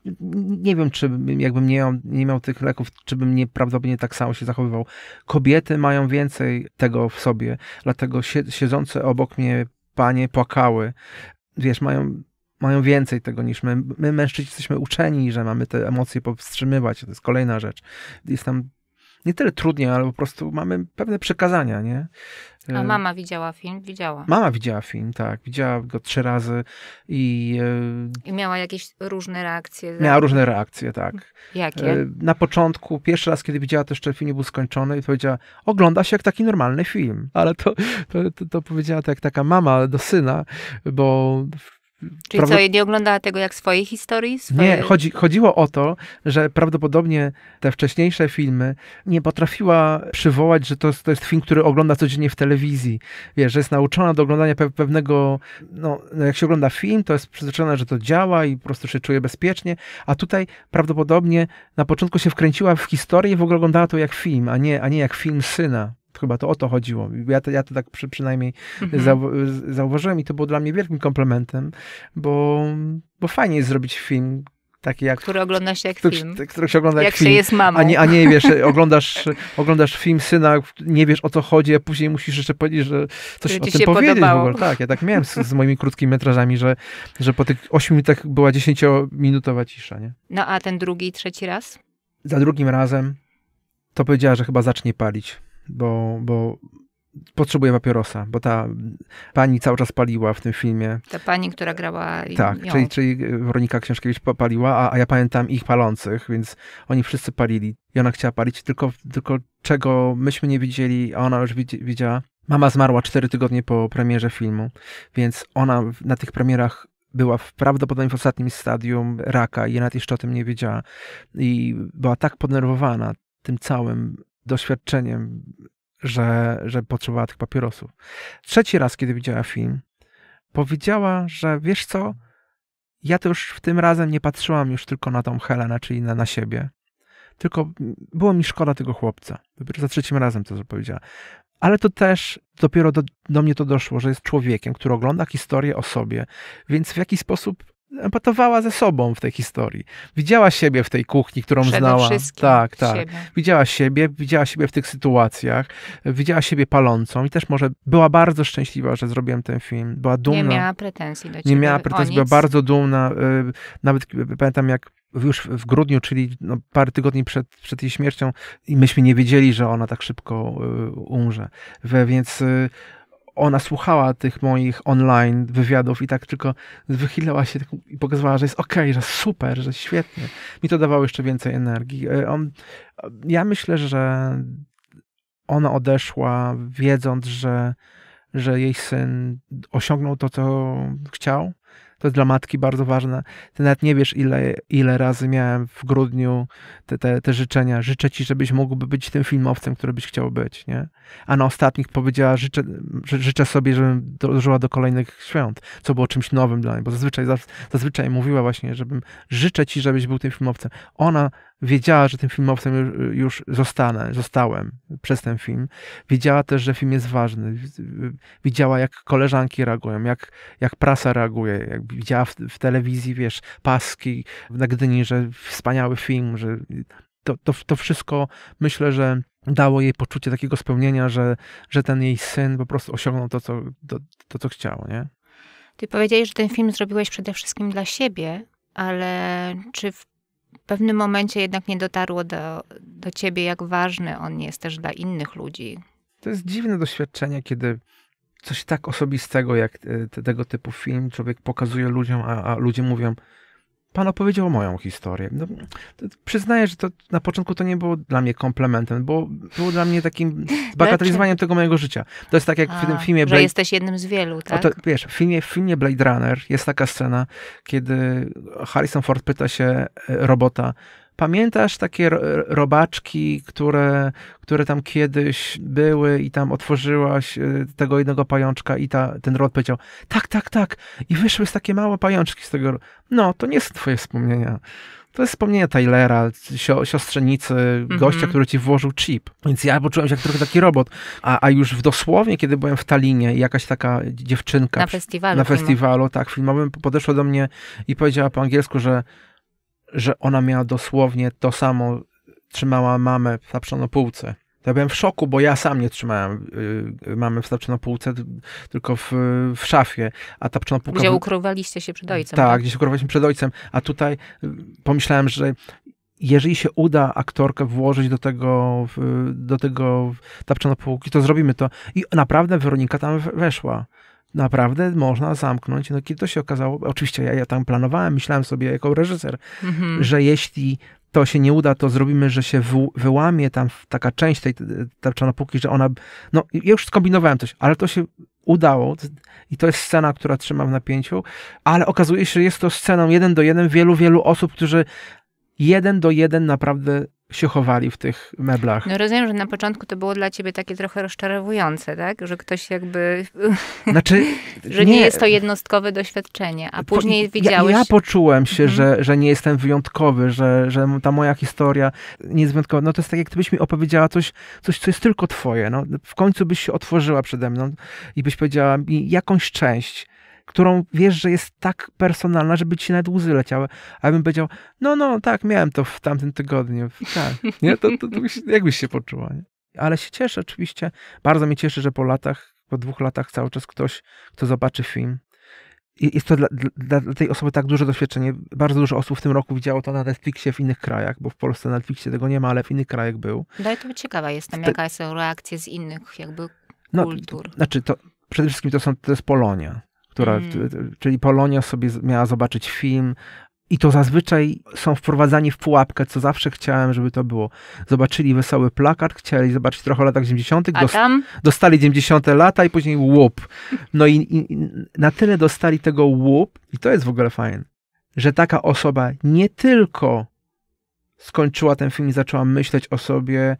nie wiem, czy jakbym nie miał, nie miał tych leków, czy bym nie, prawdopodobnie tak samo się zachowywał. Kobiety mają więcej tego w sobie, dlatego siedzące obok mnie panie płakały. Wiesz, mają mają więcej tego niż my. My mężczyźni jesteśmy uczeni, że mamy te emocje powstrzymywać. To jest kolejna rzecz. Jest tam nie tyle trudniej, ale po prostu mamy pewne przekazania, nie? A e, mama widziała film? Widziała. Mama widziała film, tak. Widziała go trzy razy i... E, I miała jakieś różne reakcje. Miała różne reakcje, tak. Jakie? E, na początku, pierwszy raz, kiedy widziała to jeszcze film nie był skończony i powiedziała, ogląda się jak taki normalny film. Ale to, to, to, to powiedziała tak taka mama do syna, bo Czyli Prawda... co, nie oglądała tego jak swojej historii? Swoje... Nie, chodzi, chodziło o to, że prawdopodobnie te wcześniejsze filmy nie potrafiła przywołać, że to, to jest film, który ogląda codziennie w telewizji. Wiesz, że jest nauczona do oglądania pe pewnego, no, no jak się ogląda film, to jest przyzwyczajona, że to działa i po prostu się czuje bezpiecznie, a tutaj prawdopodobnie na początku się wkręciła w historię i w ogóle oglądała to jak film, a nie, a nie jak film syna. Chyba to o to chodziło. Ja to, ja to tak przy, przynajmniej mhm. zau, zauważyłem i to było dla mnie wielkim komplementem, bo, bo fajnie jest zrobić film, taki jak... Który ogląda się jak który, film. Który się ogląda jak, jak film. się jest mamą. A nie, a nie (laughs) wiesz, oglądasz, oglądasz film syna, nie wiesz o co chodzi, a później musisz jeszcze powiedzieć, że coś o tym powiedzieć w ogóle. Tak, ja tak miałem z, z, moimi (laughs) krótkimi metrażami, że, że po tych 8 minutach była 10-minutowa cisza, nie? No a ten drugi i trzeci raz? Za drugim razem to powiedziała, że chyba zacznie palić bo, bo potrzebuje papierosa, bo ta pani cały czas paliła w tym filmie. Ta pani, która grała Tak, ją. Czyli, czyli Weronika Książkiewicz paliła, a, a ja pamiętam ich palących, więc oni wszyscy palili. I ona chciała palić, tylko, tylko czego myśmy nie widzieli, a ona już widziała. Mama zmarła cztery tygodnie po premierze filmu, więc ona na tych premierach była w prawdopodobnie w ostatnim stadium raka i nawet jeszcze o tym nie wiedziała. I była tak podnerwowana tym całym doświadczeniem, że, że potrzebowała tych papierosów. Trzeci raz, kiedy widziała film, powiedziała, że wiesz co, ja to już w tym razem nie patrzyłam już tylko na tą Helenę, czyli na, na siebie, tylko było mi szkoda tego chłopca. Dopiero za trzecim razem to powiedziała. Ale to też dopiero do, do mnie to doszło, że jest człowiekiem, który ogląda historię o sobie, więc w jaki sposób empatowała ze sobą w tej historii. Widziała siebie w tej kuchni, którą Przede znała. Tak, tak. Siebie. Widziała siebie, widziała siebie w tych sytuacjach, widziała siebie palącą i też może była bardzo szczęśliwa, że zrobiłem ten film. Była dumna. Nie miała pretensji do ciebie. Nie miała pretensji, była bardzo dumna. Y, nawet pamiętam, jak już w grudniu, czyli no parę tygodni przed, przed jej śmiercią, i myśmy nie wiedzieli, że ona tak szybko y, umrze. Więc y, ona słuchała tych moich online wywiadów i tak tylko wychylała się i pokazywała, że jest okej, że super, że świetnie. Mi to dawało jeszcze więcej energii. E, on, ja myślę, że ona odeszła wiedząc, że, że jej syn osiągnął to, co chciał, to jest dla matki bardzo ważne. Ty nawet nie wiesz, ile, ile razy miałem w grudniu te, te, te życzenia. Życzę ci, żebyś mógł być tym filmowcem, który byś chciał być, nie? A na ostatnich powiedziała, życzę, życzę sobie, żebym dożyła do kolejnych świąt, co było czymś nowym dla niej, bo zazwyczaj, zazwyczaj mówiła właśnie, żebym życzę ci, żebyś był tym filmowcem. Ona wiedziała, że tym filmowcem już zostanę, zostałem przez ten film. Wiedziała też, że film jest ważny. Widziała, jak koleżanki reagują, jak, jak prasa reaguje. Jak widziała w, w telewizji, wiesz, paski na Gdyni, że wspaniały film, że to, to, to wszystko myślę, że dało jej poczucie takiego spełnienia, że, że ten jej syn po prostu osiągnął to, co, to, to, co chciał, nie? Ty powiedziałeś, że ten film zrobiłeś przede wszystkim dla siebie, ale czy w w pewnym momencie jednak nie dotarło do, do ciebie, jak ważny on jest też dla innych ludzi. To jest dziwne doświadczenie, kiedy coś tak osobistego jak e, te, tego typu film człowiek pokazuje ludziom, a, a ludzie mówią, pan opowiedział moją historię. No, przyznaję, że to na początku to nie było dla mnie komplementem, bo było dla mnie takim zbagatelizowaniem (laughs) tego mojego życia. To jest tak jak A, w tym filmie... Blade... jesteś jednym z wielu, tak? To, wiesz, w filmie, w filmie Blade Runner jest taka scena, kiedy Harrison Ford pyta się e, robota, Pamiętasz takie robaczki, które, które tam kiedyś były i tam otworzyłaś y, tego jednego pajączka i ta, ten rod powiedział, tak, tak, tak. I wyszły z takie małe pajączki z tego. No, to nie są twoje wspomnienia. To jest wspomnienie Tylera, siostrzenicy, mm -hmm. gościa, który ci włożył chip. Więc ja poczułem się jak trochę taki robot. A, a już w dosłownie, kiedy byłem w Talinie, jakaś taka dziewczynka na festiwalu, na festiwalu filmowym. tak, filmowym, podeszła do mnie i powiedziała po angielsku, że że ona miała dosłownie to samo, trzymała mamę w tapczonopółce. Ja byłem w szoku, bo ja sam nie trzymałem yy, mamy w półce, tylko w, w szafie, a tapczonopółka... Gdzie ukrywaliście się przed ojcem. Tak, tak? gdzie się ukrywaliśmy przed ojcem, a tutaj y, pomyślałem, że jeżeli się uda aktorkę włożyć do tego, do tego tapczonopółki, to zrobimy to. I naprawdę Weronika tam weszła naprawdę można zamknąć. No kiedy to się okazało, oczywiście ja, ja tam planowałem, myślałem sobie jako reżyser, mhm. że jeśli to się nie uda, to zrobimy, że się wyłamie tam taka część tej tarczanopółki, że ona, no ja już skombinowałem coś, ale to się udało i to jest scena, która trzyma w napięciu, ale okazuje się, że jest to sceną jeden do jeden wielu, wielu osób, którzy jeden do jeden naprawdę się chowali w tych meblach. No rozumiem, że na początku to było dla ciebie takie trochę rozczarowujące, tak? Że ktoś jakby... (laughs) Znaczy... że nie, nie jest to jednostkowe doświadczenie, a później po, widziałeś... Ja, ja poczułem się, mhm. że, że nie jestem wyjątkowy, że, że ta moja historia nie jest wyjątkowa. No to jest tak, jak gdybyś mi opowiedziała coś, coś co jest tylko twoje. No, w końcu byś się otworzyła przede mną i byś powiedziała mi jakąś część którą wiesz, że jest tak personalna, żeby ci nawet łzy leciały. A ja bym powiedział, no, no, tak, miałem to w tamtym tygodniu. Tak, nie? To, to, to byś, jakbyś się poczuła, nie? Ale się cieszę oczywiście. Bardzo mnie cieszy, że po latach, po dwóch latach cały czas ktoś, kto zobaczy film, jest to dla, dla, tej osoby tak duże doświadczenie. Bardzo dużo osób w tym roku widziało to na Netflixie w innych krajach, bo w Polsce na Netflixie tego nie ma, ale w innych krajach był. Daj no to ciekawa jestem, Te... jaka jest reakcja z innych jakby no, kultur. No, znaczy, to przede wszystkim to, są, to jest Polonia która, mm. czyli Polonia sobie miała zobaczyć film i to zazwyczaj są wprowadzani w pułapkę, co zawsze chciałem, żeby to było. Zobaczyli wesoły plakat, chcieli zobaczyć trochę lat 80., dostali 90 lata i później łup. No i, i, na tyle dostali tego łup, i to jest w ogóle fajne, że taka osoba nie tylko skończyła ten film i zaczęła myśleć o sobie,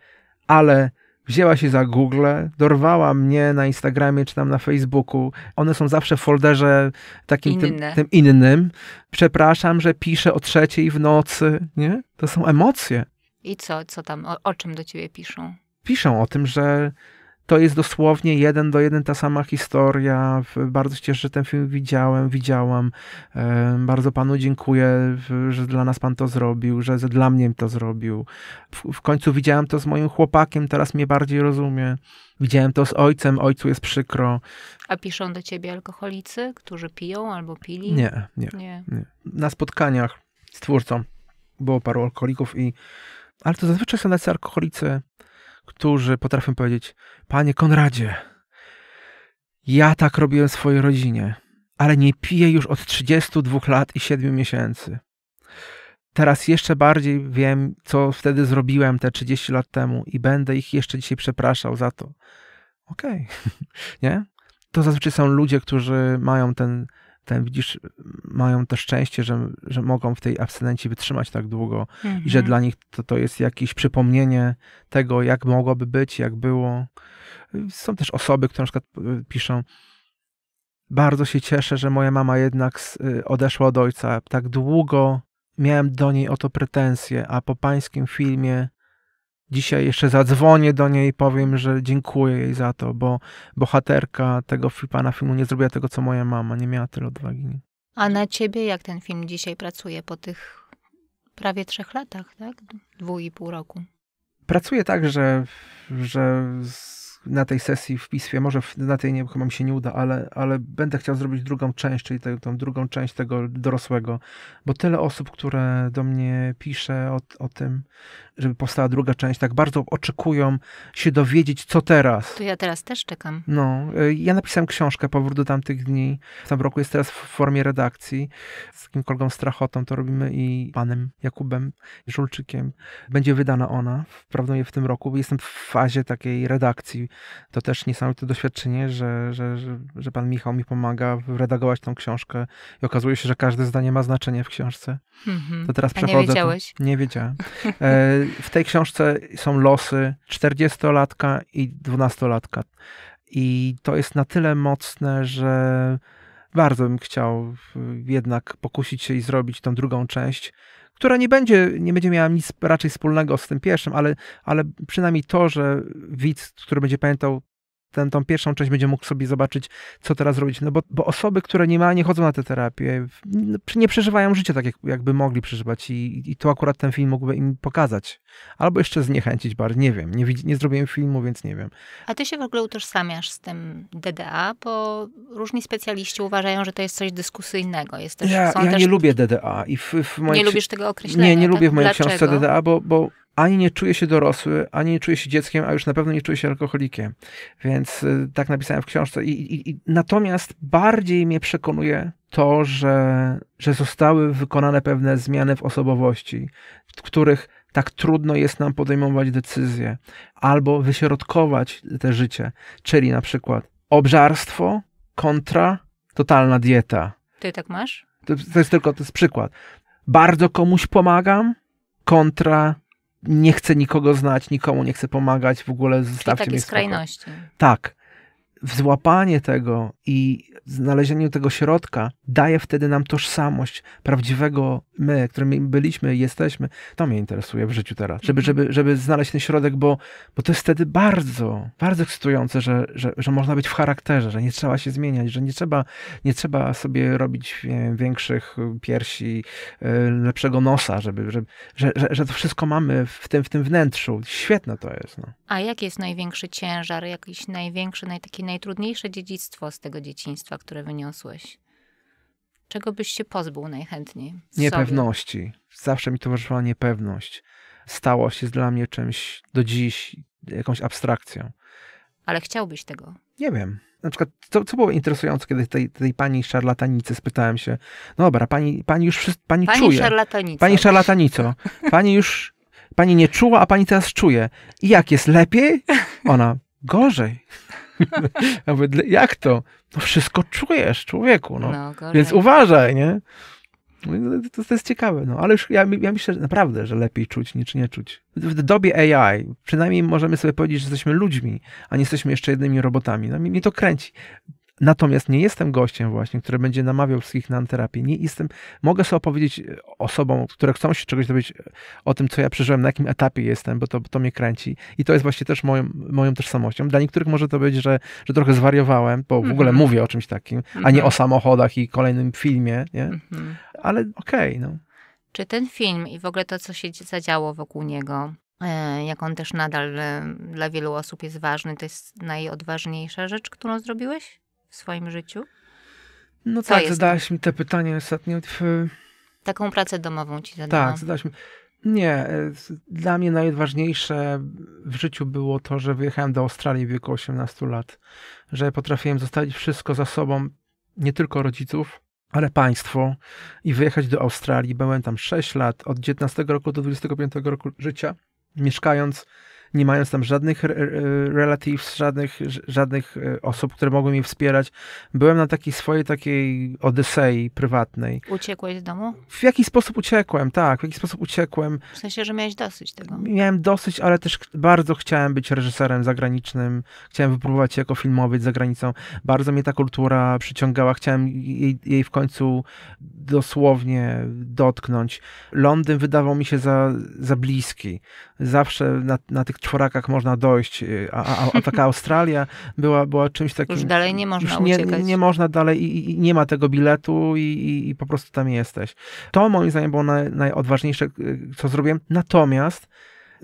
ale wzięła się za Google, dorwała mnie na Instagramie czy tam na Facebooku. One są zawsze w folderze takim tym, tym, innym. Przepraszam, że piszę o trzeciej w nocy, nie? To są emocje. I co, co tam, o, o czym do ciebie piszą? Piszą o tym, że to jest dosłownie jeden do jeden ta sama historia. Bardzo się cieszę, że ten film widziałem, widziałam. Bardzo panu dziękuję, że dla nas pan to zrobił, że dla mnie to zrobił. W, końcu widziałem to z moim chłopakiem, teraz mnie bardziej rozumie. Widziałem to z ojcem, ojcu jest przykro. A piszą do ciebie alkoholicy, którzy piją albo pili? Nie, nie. nie. nie. Na spotkaniach z twórcą było paru alkoholików i ale to zazwyczaj są tacy alkoholicy którzy potrafią powiedzieć: Panie Konradzie, ja tak robiłem swojej rodzinie, ale nie piję już od 32 lat i 7 miesięcy. Teraz jeszcze bardziej wiem, co wtedy zrobiłem te 30 lat temu i będę ich jeszcze dzisiaj przepraszał za to. Okej, okay. (laughs) nie? To zazwyczaj są ludzie, którzy mają ten ten widzisz, mają to szczęście, że, że mogą w tej abstynencji wytrzymać tak długo mhm. i że mhm. dla nich to, to jest jakieś przypomnienie tego, jak mogłoby być, jak było. Są też osoby, które na przykład e, piszą, bardzo się cieszę, że moja mama jednak e, odeszła od ojca. Tak długo miałem do niej o to pretensje, a po pańskim filmie dzisiaj jeszcze zadzwonię do niej i powiem, że dziękuję jej za to, bo bohaterka tego pana filmu nie zrobiła tego, co moja mama, nie miała tyle odwagi. A na ciebie jak ten film dzisiaj pracuje po tych prawie trzech latach, tak? dwóch i pół roku. Pracuje tak, że, że na tej sesji w pismie, może na tej nie, chyba mi się nie uda, ale, ale będę chciał zrobić drugą część, czyli tę, tą drugą część tego dorosłego, bo tyle osób, które do mnie pisze o, o tym, żeby powstała druga część, tak bardzo oczekują się dowiedzieć, co teraz. To ja teraz też czekam. No, y, ja napisałem książkę Powrót do tamtych dni. W tym roku jest teraz w formie redakcji. Z takim kolegą Strachotą to robimy i panem Jakubem Żulczykiem. Będzie wydana ona, prawdopodobnie w tym roku. Jestem w fazie takiej redakcji to też niesamowite doświadczenie, że, że, że, że pan Michał mi pomaga redagować tą książkę i okazuje się, że każde zdanie ma znaczenie w książce. Mhm. To teraz przechodzę. nie wiedziałeś? nie wiedziałem. (laughs) E, w tej książce są losy 40-latka i 12-latka. I to jest na tyle mocne, że bardzo bym chciał jednak pokusić się i zrobić tą drugą część, która nie będzie, nie będzie miała nic raczej wspólnego z tym pierwszym, ale, ale przynajmniej to, że widz, który będzie pamiętał ten, tą pierwszą część będzie mógł sobie zobaczyć, co teraz robić. No bo, bo osoby, które nie, ma, nie chodzą na tę terapię, no, nie przeżywają życia tak, jak, jakby mogli przeżywać i, i to akurat ten film mógłby im pokazać. Albo jeszcze zniechęcić bardziej, nie wiem. Nie, nie zrobiłem filmu, więc nie wiem. A ty się w ogóle utożsamiasz z tym DDA, bo różni specjaliści uważają, że to jest coś dyskusyjnego. Jest też, ja ja też... nie lubię DDA. i w, w moich... Nie lubisz tego określenia? Nie, nie tak? lubię w mojej Dlaczego? książce DDA, bo, bo ani nie czuję się dorosły, ani nie czuję się dzieckiem, a już na pewno nie czuję się alkoholikiem. Więc y, tak napisałem w książce. I, i, i natomiast bardziej mnie przekonuje to, że, że zostały wykonane pewne zmiany w osobowości, w których tak trudno jest nam podejmować decyzje albo wyśrodkować te życie, czyli na przykład obżarstwo kontra totalna dieta. Ty tak masz? To, to jest tylko to jest przykład. Bardzo komuś pomagam kontra nie chcę nikogo znać, nikomu nie chcę pomagać, w ogóle zostawcie mnie w mnie skrajności. Tak złapanie tego i znalezienie tego środka daje wtedy nam tożsamość prawdziwego my, którym byliśmy i jesteśmy. To mnie interesuje w życiu teraz, żeby, mhm. żeby, żeby znaleźć ten środek, bo, bo to jest wtedy bardzo, bardzo ekscytujące, że, że, że można być w charakterze, że nie trzeba się zmieniać, że nie trzeba, nie trzeba sobie robić wiem, większych piersi, e, lepszego nosa, żeby, żeby że, że, że, to wszystko mamy w tym, w tym wnętrzu. Świetne to jest. No. A jaki jest największy ciężar, jakiś największy, naj, taki naj najtrudniejsze dziedzictwo z tego dzieciństwa, które wyniosłeś? Czego byś się pozbył najchętniej? Niepewności. Zawsze mi towarzyszyła niepewność. Stało się dla mnie czymś do dziś, jakąś abstrakcją. Ale chciałbyś tego? Nie wiem. Na przykład, co, co było interesujące, kiedy tej, tej pani szarlatanicy spytałem się, no dobra, pani, pani już wszystko, pani, pani czuje. Szarlatanico. Pani szarlatanico. Pani już, pani nie czuła, a pani teraz czuje. I jak jest lepiej? Ona, gorzej. (laughs) jak to? No wszystko czujesz, człowieku, no. no Więc uważaj, nie? No, to, to, jest ciekawe, no. Ale już ja, ja myślę że naprawdę, że lepiej czuć niż nie czuć. W dobie AI przynajmniej możemy sobie powiedzieć, że jesteśmy ludźmi, a nie jesteśmy jeszcze jednymi robotami. No, mnie to kręci. Natomiast nie jestem gościem właśnie, który będzie namawiał wszystkich na terapię. Nie jestem, mogę sobie opowiedzieć e, osobom, które chcą się czegoś dowiedzieć e, o tym, co ja przeżyłem, na jakim etapie jestem, bo to, bo to mnie kręci. I to jest właśnie też moją, moją tożsamością. Dla niektórych może to być, że, że trochę zwariowałem, bo w ogóle mhm. mówię o czymś takim, a nie mhm. o samochodach i kolejnym filmie, nie? Mhm. Ale okej, okay, no. Czy ten film i w ogóle to, co się zadziało wokół niego, e, jak on też nadal dla wielu osób jest ważny, to jest najodważniejsza rzecz, którą zrobiłeś? w swoim życiu? No Co tak, zadałaś mi te pytanie ostatnio. Taką pracę domową ci zadałam. Tak, zadałaś mi. Nie, e, dla mnie najważniejsze w życiu było to, że wyjechałem do Australii w wieku 18 lat, że potrafiłem zostawić wszystko za sobą, nie tylko rodziców, ale państwo i wyjechać do Australii. Byłem tam 6 lat, od 19 roku do 25 roku życia, mieszkając nie mając tam żadnych relatives, żadnych, żadnych e, osób, które mogły mnie wspierać. Byłem na takiej swojej takiej odysei prywatnej. Uciekłeś z domu? W jaki sposób uciekłem, tak, w jaki sposób uciekłem. W sensie, że miałeś dosyć tego. Miałem dosyć, ale też bardzo chciałem być reżyserem zagranicznym, chciałem wypróbować się jako filmowiec za granicą. Bardzo mnie ta kultura przyciągała, chciałem jej, jej w końcu dosłownie dotknąć. Londyn wydawał mi się za, za bliski. Zawsze na, na tych czworakach można dojść, y, a, a, a taka (laughs) Australia była, była czymś takim... Już dalej nie można nie, uciekać. Nie można dalej i, i, nie ma tego biletu i, i, po prostu tam jesteś. To moim zdaniem było naj, najodważniejsze, y, co zrobiłem. Natomiast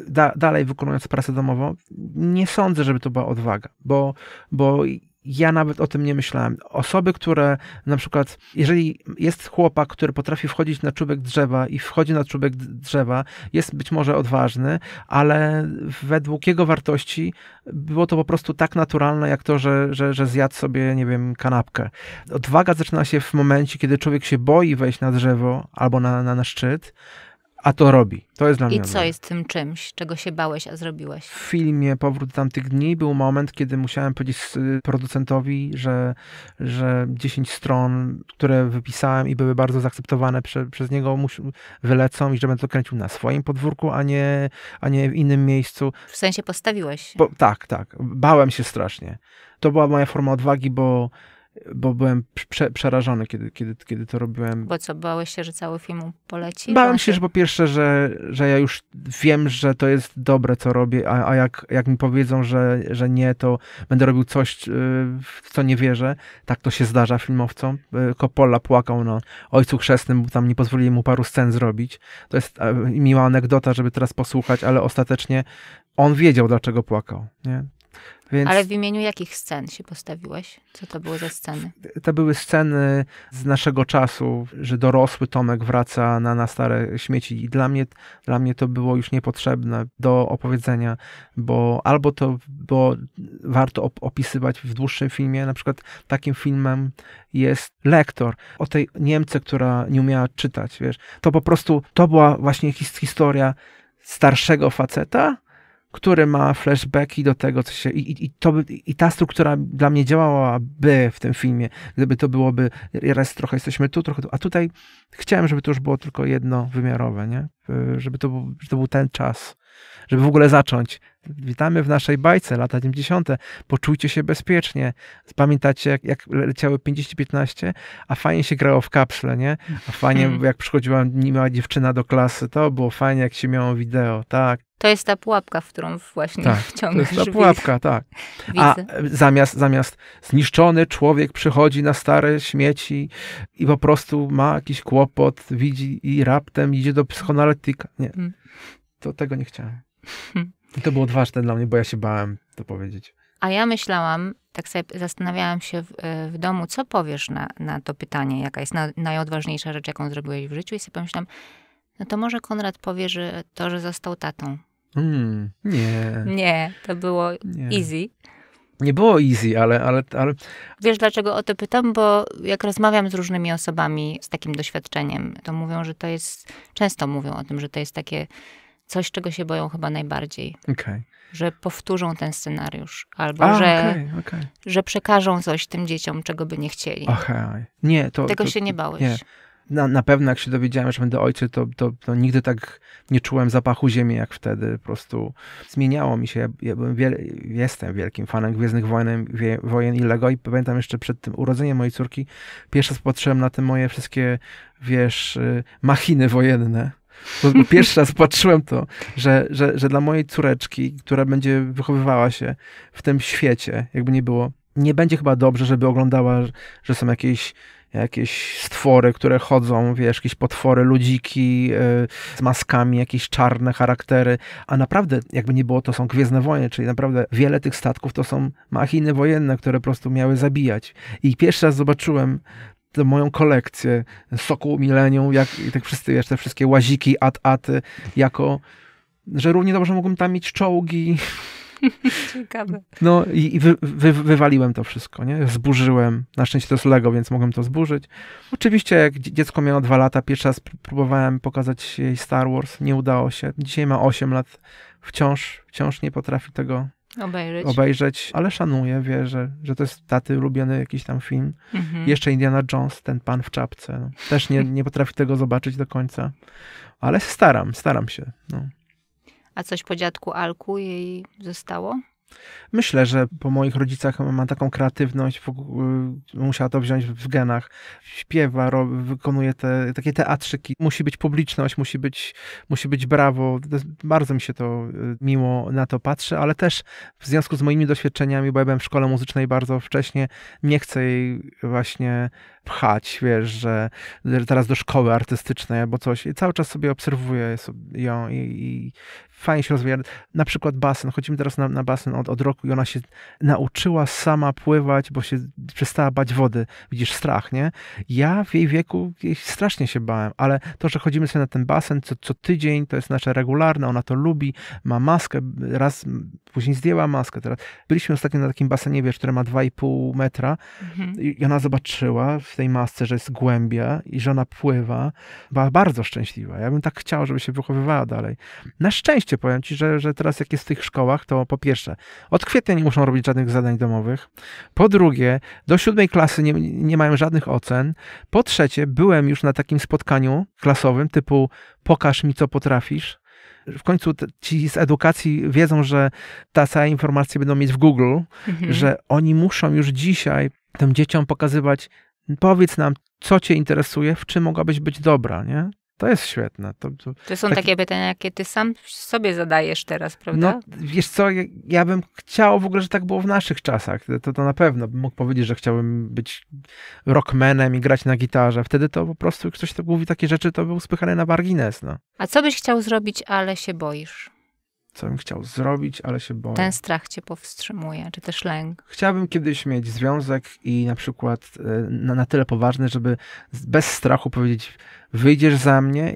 da, dalej wykonując pracę domową, nie sądzę, żeby to była odwaga, bo, bo ja nawet o tym nie myślałem. Osoby, które na przykład, jeżeli jest chłopak, który potrafi wchodzić na czubek drzewa i wchodzi na czubek drzewa, jest być może odważny, ale według jego wartości było to po prostu tak naturalne, jak to, że, że, że zjadł sobie, nie wiem, kanapkę. Odwaga zaczyna się w momencie, kiedy człowiek się boi wejść na drzewo albo na, na, na szczyt, a to robi. To jest dla mnie. I co jest tym czymś, czego się bałeś, a zrobiłeś? W filmie Powrót tamtych dni był moment, kiedy musiałem powiedzieć producentowi, że, że 10 stron, które wypisałem i były bardzo zaakceptowane prze, przez niego, wylecą i że będę to kręcił na swoim podwórku, a nie, a nie w innym miejscu. W sensie postawiłeś? Bo, tak, tak. Bałem się strasznie. To była moja forma odwagi, bo bo byłem prze, przerażony, kiedy, kiedy, kiedy to robiłem. Bo co, bałeś się, że cały film poleci? Bałem się, że po pierwsze, że, że ja już wiem, że to jest dobre, co robię, a, a jak, jak mi powiedzą, że, że nie, to będę robił coś, y, w co nie wierzę. Tak to się zdarza filmowcom. Y, Coppola płakał na Ojcu Chrzestnym, bo tam nie pozwolili mu paru scen zrobić. To jest e, miła anegdota, żeby teraz posłuchać, ale ostatecznie on wiedział, dlaczego płakał. Nie? Więc... Ale w imieniu jakich scen się postawiłeś? Co to były za sceny? To były sceny z naszego czasu, że dorosły Tomek wraca na, na stare śmieci i dla mnie, dla mnie to było już niepotrzebne do opowiedzenia, bo albo to bo warto op opisywać w dłuższym filmie, na przykład takim filmem jest Lektor, o tej Niemce, która nie umiała czytać, wiesz. To po prostu, to była właśnie his historia starszego faceta, który ma flashbacki do tego, co się. I, i, to, I ta struktura dla mnie działałaby w tym filmie, gdyby to byłoby raz trochę jesteśmy tu, trochę tu. A tutaj chciałem, żeby to już było tylko jednowymiarowe, nie? Żeby to, żeby to był ten czas, żeby w ogóle zacząć Witamy w naszej bajce, lata 90. Poczujcie się bezpiecznie. Pamiętacie, jak, jak leciały 50-15? A fajnie się grało w kapsle, nie? A fajnie, (laughs) jak przychodziła niema dziewczyna do klasy, to było fajnie, jak się miało wideo, tak. To jest ta pułapka, w którą właśnie tak, wciągasz. (laughs) To jest ta pułapka, tak. A zamiast, zamiast zniszczony człowiek przychodzi na stare śmieci i po prostu ma jakiś kłopot, widzi i raptem idzie do psychoanalityka. Nie, mm. to tego nie chciałem. Hmm. I to było odważne dla mnie, bo ja się bałem to powiedzieć. A ja myślałam, tak sobie zastanawiałam się w, w domu, co powiesz na, na to pytanie, jaka jest na, najodważniejsza rzecz, jaką zrobiłeś w życiu i sobie pomyślałam, no to może Konrad powie, że to, że został tatą. Mm, nie. Nie, to było nie. easy. Nie było easy, ale, ale, ale... Wiesz, dlaczego o to pytam? Bo jak rozmawiam z różnymi osobami z takim doświadczeniem, to mówią, że to jest... Często mówią o tym, że to jest takie coś, czego się boją chyba najbardziej. Okay. Że powtórzą ten scenariusz, albo A, że, okay, okay. że przekażą coś tym dzieciom, czego by nie chcieli. Okay. Nie, to, Tego to, się nie bałeś. Nie. Na, na pewno jak się dowiedziałem, że będę ojciec, to, to, to, nigdy tak nie czułem zapachu ziemi jak wtedy. Po prostu zmieniało mi się. Ja wiel jestem wielkim fanem Gwiezdnych Wojen, Wojen i Lego i pamiętam jeszcze przed tym urodzeniem mojej córki, pierwszy raz patrzyłem na te moje wszystkie, wiesz, y, machiny wojenne bo, pierwszy raz patrzyłem to, że, że, że dla mojej córeczki, która będzie wychowywała się w tym świecie, jakby nie było, nie będzie chyba dobrze, żeby oglądała, że są jakieś jakieś stwory, które chodzą, wiesz, jakieś potwory, ludziki yy, z maskami, jakieś czarne charaktery, a naprawdę, jakby nie było, to są Gwiezdne Wojny, czyli naprawdę wiele tych statków to są machiny wojenne, które po prostu miały zabijać. I pierwszy raz zobaczyłem tę moją kolekcję soku milenium, jak tak wszyscy, wiesz, te wszystkie łaziki, at-aty, jako, że równie dobrze mógłbym tam mieć czołgi. (laughs) Ciekawe. No i, i wy, wy, wywaliłem to wszystko, nie? Zburzyłem. Na szczęście to jest Lego, więc mogłem to zburzyć. Oczywiście, jak dziecko miało dwa lata, pierwszy raz próbowałem pokazać jej Star Wars, nie udało się. Dzisiaj ma 8 lat, wciąż, wciąż nie potrafi tego obejrzeć. obejrzeć, ale szanuję, wie, że, że to jest taty ulubiony jakiś tam film. Mhm. Jeszcze Indiana Jones, ten pan w czapce. No. Też nie, nie potrafi tego zobaczyć do końca, ale staram, staram się. No. A coś po dziadku Alku jej zostało? Myślę, że po moich rodzicach mam taką kreatywność, y, musiała to wziąć w genach. Śpiewa, ro, wykonuje te, takie teatrzyki. Musi być publiczność, musi być, musi być brawo. Bardzo mi się to y, miło na to patrzy, ale też w związku z moimi doświadczeniami, bo ja byłem w szkole muzycznej bardzo wcześnie, nie chcę jej właśnie pchać, wiesz, że teraz do szkoły artystycznej albo coś. I cały czas sobie obserwuję ją i, i, fajnie się rozwija. Na przykład basen. Chodzimy teraz na, na basen od, od roku i ona się nauczyła sama pływać, bo się przestała bać wody. Widzisz, strach, nie? Ja w jej wieku strasznie się bałem, ale to, że chodzimy sobie na ten basen co, co tydzień, to jest nasze regularne, ona to lubi, ma maskę, raz później zdjęła maskę. Teraz byliśmy ostatnio na takim basenie, wiesz, które ma 2,5 metra mhm. i ona zobaczyła w tej masce, że jest głębia i że ona pływa. Była bardzo szczęśliwa. Ja bym tak chciał, żeby się wychowywała dalej. Na szczęście rzeczywiście powiem ci, że, że teraz jak jest w tych szkołach, to po pierwsze, od kwietnia nie muszą robić żadnych zadań domowych. Po drugie, do siódmej klasy nie, nie mają żadnych ocen. Po trzecie, byłem już na takim spotkaniu klasowym typu pokaż mi, co potrafisz w końcu ci z edukacji wiedzą, że ta cała informacja będą mieć w Google, mhm. że oni muszą już dzisiaj tym dzieciom pokazywać, powiedz nam, co cię interesuje, w czym mogłabyś być dobra, nie? To jest świetne. To, to, to są taki... takie pytania, jakie ty sam sobie zadajesz teraz, prawda? No, wiesz co, ja, ja bym chciał w ogóle, że tak było w naszych czasach. To, to na pewno bym mógł powiedzieć, że chciałbym być rockmanem i grać na gitarze. Wtedy to po prostu ktoś to tak mówi takie rzeczy, to był spychany na margines. No. A co byś chciał zrobić, ale się boisz? co bym chciał zrobić, ale się boję. Ten strach cię powstrzymuje, czy też lęk. Chciałbym kiedyś mieć związek i na przykład e, na, na tyle poważny, żeby bez strachu powiedzieć, wyjdziesz za mnie,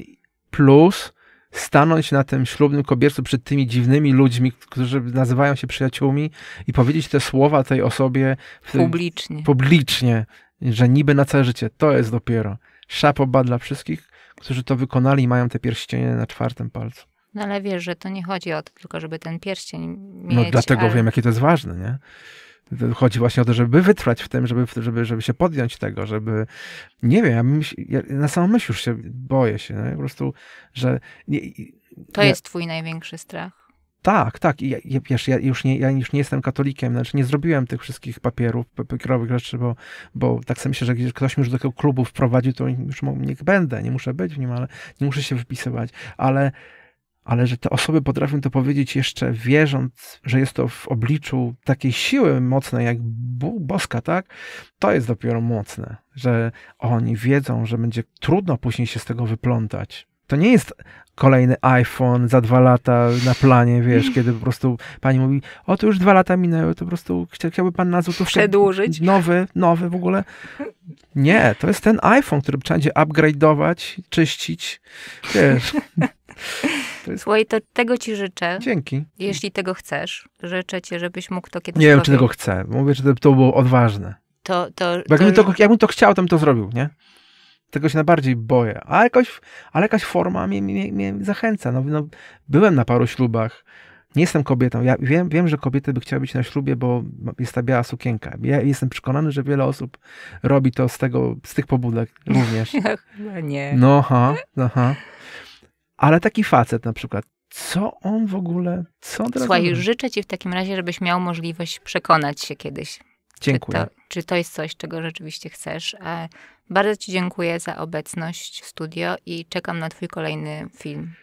plus stanąć na tym ślubnym kobiercu przed tymi dziwnymi ludźmi, którzy nazywają się przyjaciółmi i powiedzieć te słowa tej osobie publicznie. Tej, publicznie, że niby na całe życie. To jest dopiero szapoba dla wszystkich, którzy to wykonali i mają te pierścienie na czwartym palcu. No ale wiesz, że to nie chodzi o to tylko, żeby ten pierścień no mieć. No dlatego ale... wiem, jakie to jest ważne, nie? Chodzi właśnie o to, żeby wytrwać w tym, żeby, żeby, żeby się podjąć tego, żeby. Nie wiem, ja, myśl, ja na samą myśl już się boję się, no, po prostu, że. Nie, to nie. jest Twój największy strach. Tak, tak. I ja, wiesz, ja już, nie, ja już nie jestem katolikiem, znaczy nie zrobiłem tych wszystkich papierów, papierowych rzeczy, bo, bo tak sobie myślę, że gdzieś ktoś mnie już do tego klubu wprowadził, to już niech będę, nie muszę być w nim, ale nie muszę się wypisywać. Ale ale że te osoby potrafią to powiedzieć jeszcze wierząc, że jest to w obliczu takiej siły mocnej jak boska, tak? To jest dopiero mocne, że oni wiedzą, że będzie trudno później się z tego wyplątać. To nie jest kolejny iPhone za dwa lata na planie, wiesz, kiedy po prostu pani mówi, o to już dwa lata minęły, to po prostu chciałby pan nas to przedłużyć. Nowy, nowy w ogóle. Nie, to jest ten iPhone, który trzeba będzie upgrade'ować, czyścić, wiesz. (laughs) To jest... Słuchaj, to, tego ci życzę. Dzięki. Jeśli tego chcesz, życzę ci, żebyś mógł to kiedyś Nie wiem, czy tego chcę. Mówię, że to było odważne. To, to, Bo jakbym to, to chciał, to bym to zrobił, nie? Tego się najbardziej boję. A jakoś, ale jakaś forma mnie, mnie, mnie zachęca. No, no, byłem na paru ślubach. Nie jestem kobietą. Ja wiem, wiem, że kobiety by chciały być na ślubie, bo jest ta biała sukienka. Ja jestem przekonany, że wiele osób robi to z tego, z tych pobudek również. No (laughs) nie. No aha, ha. No, ale taki facet na przykład, co on w ogóle, co on teraz Słuchaj, robi? życzę ci w takim razie, żebyś miał możliwość przekonać się kiedyś. Dziękuję. Czy to, czy to jest coś, czego rzeczywiście chcesz. E, bardzo ci dziękuję za obecność w studio i czekam na twój kolejny film.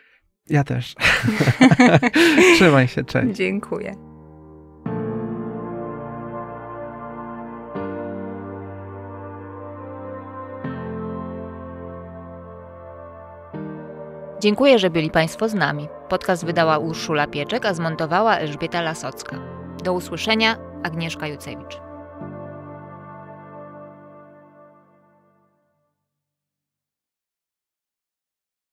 Ja też. (laughs) (laughs) Trzymaj się, cześć. Dziękuję. Dziękuję, że byli Państwo z nami. Podcast wydała Urszula Pieczek, a zmontowała Elżbieta Lasocka. Do usłyszenia, Agnieszka Jucewicz.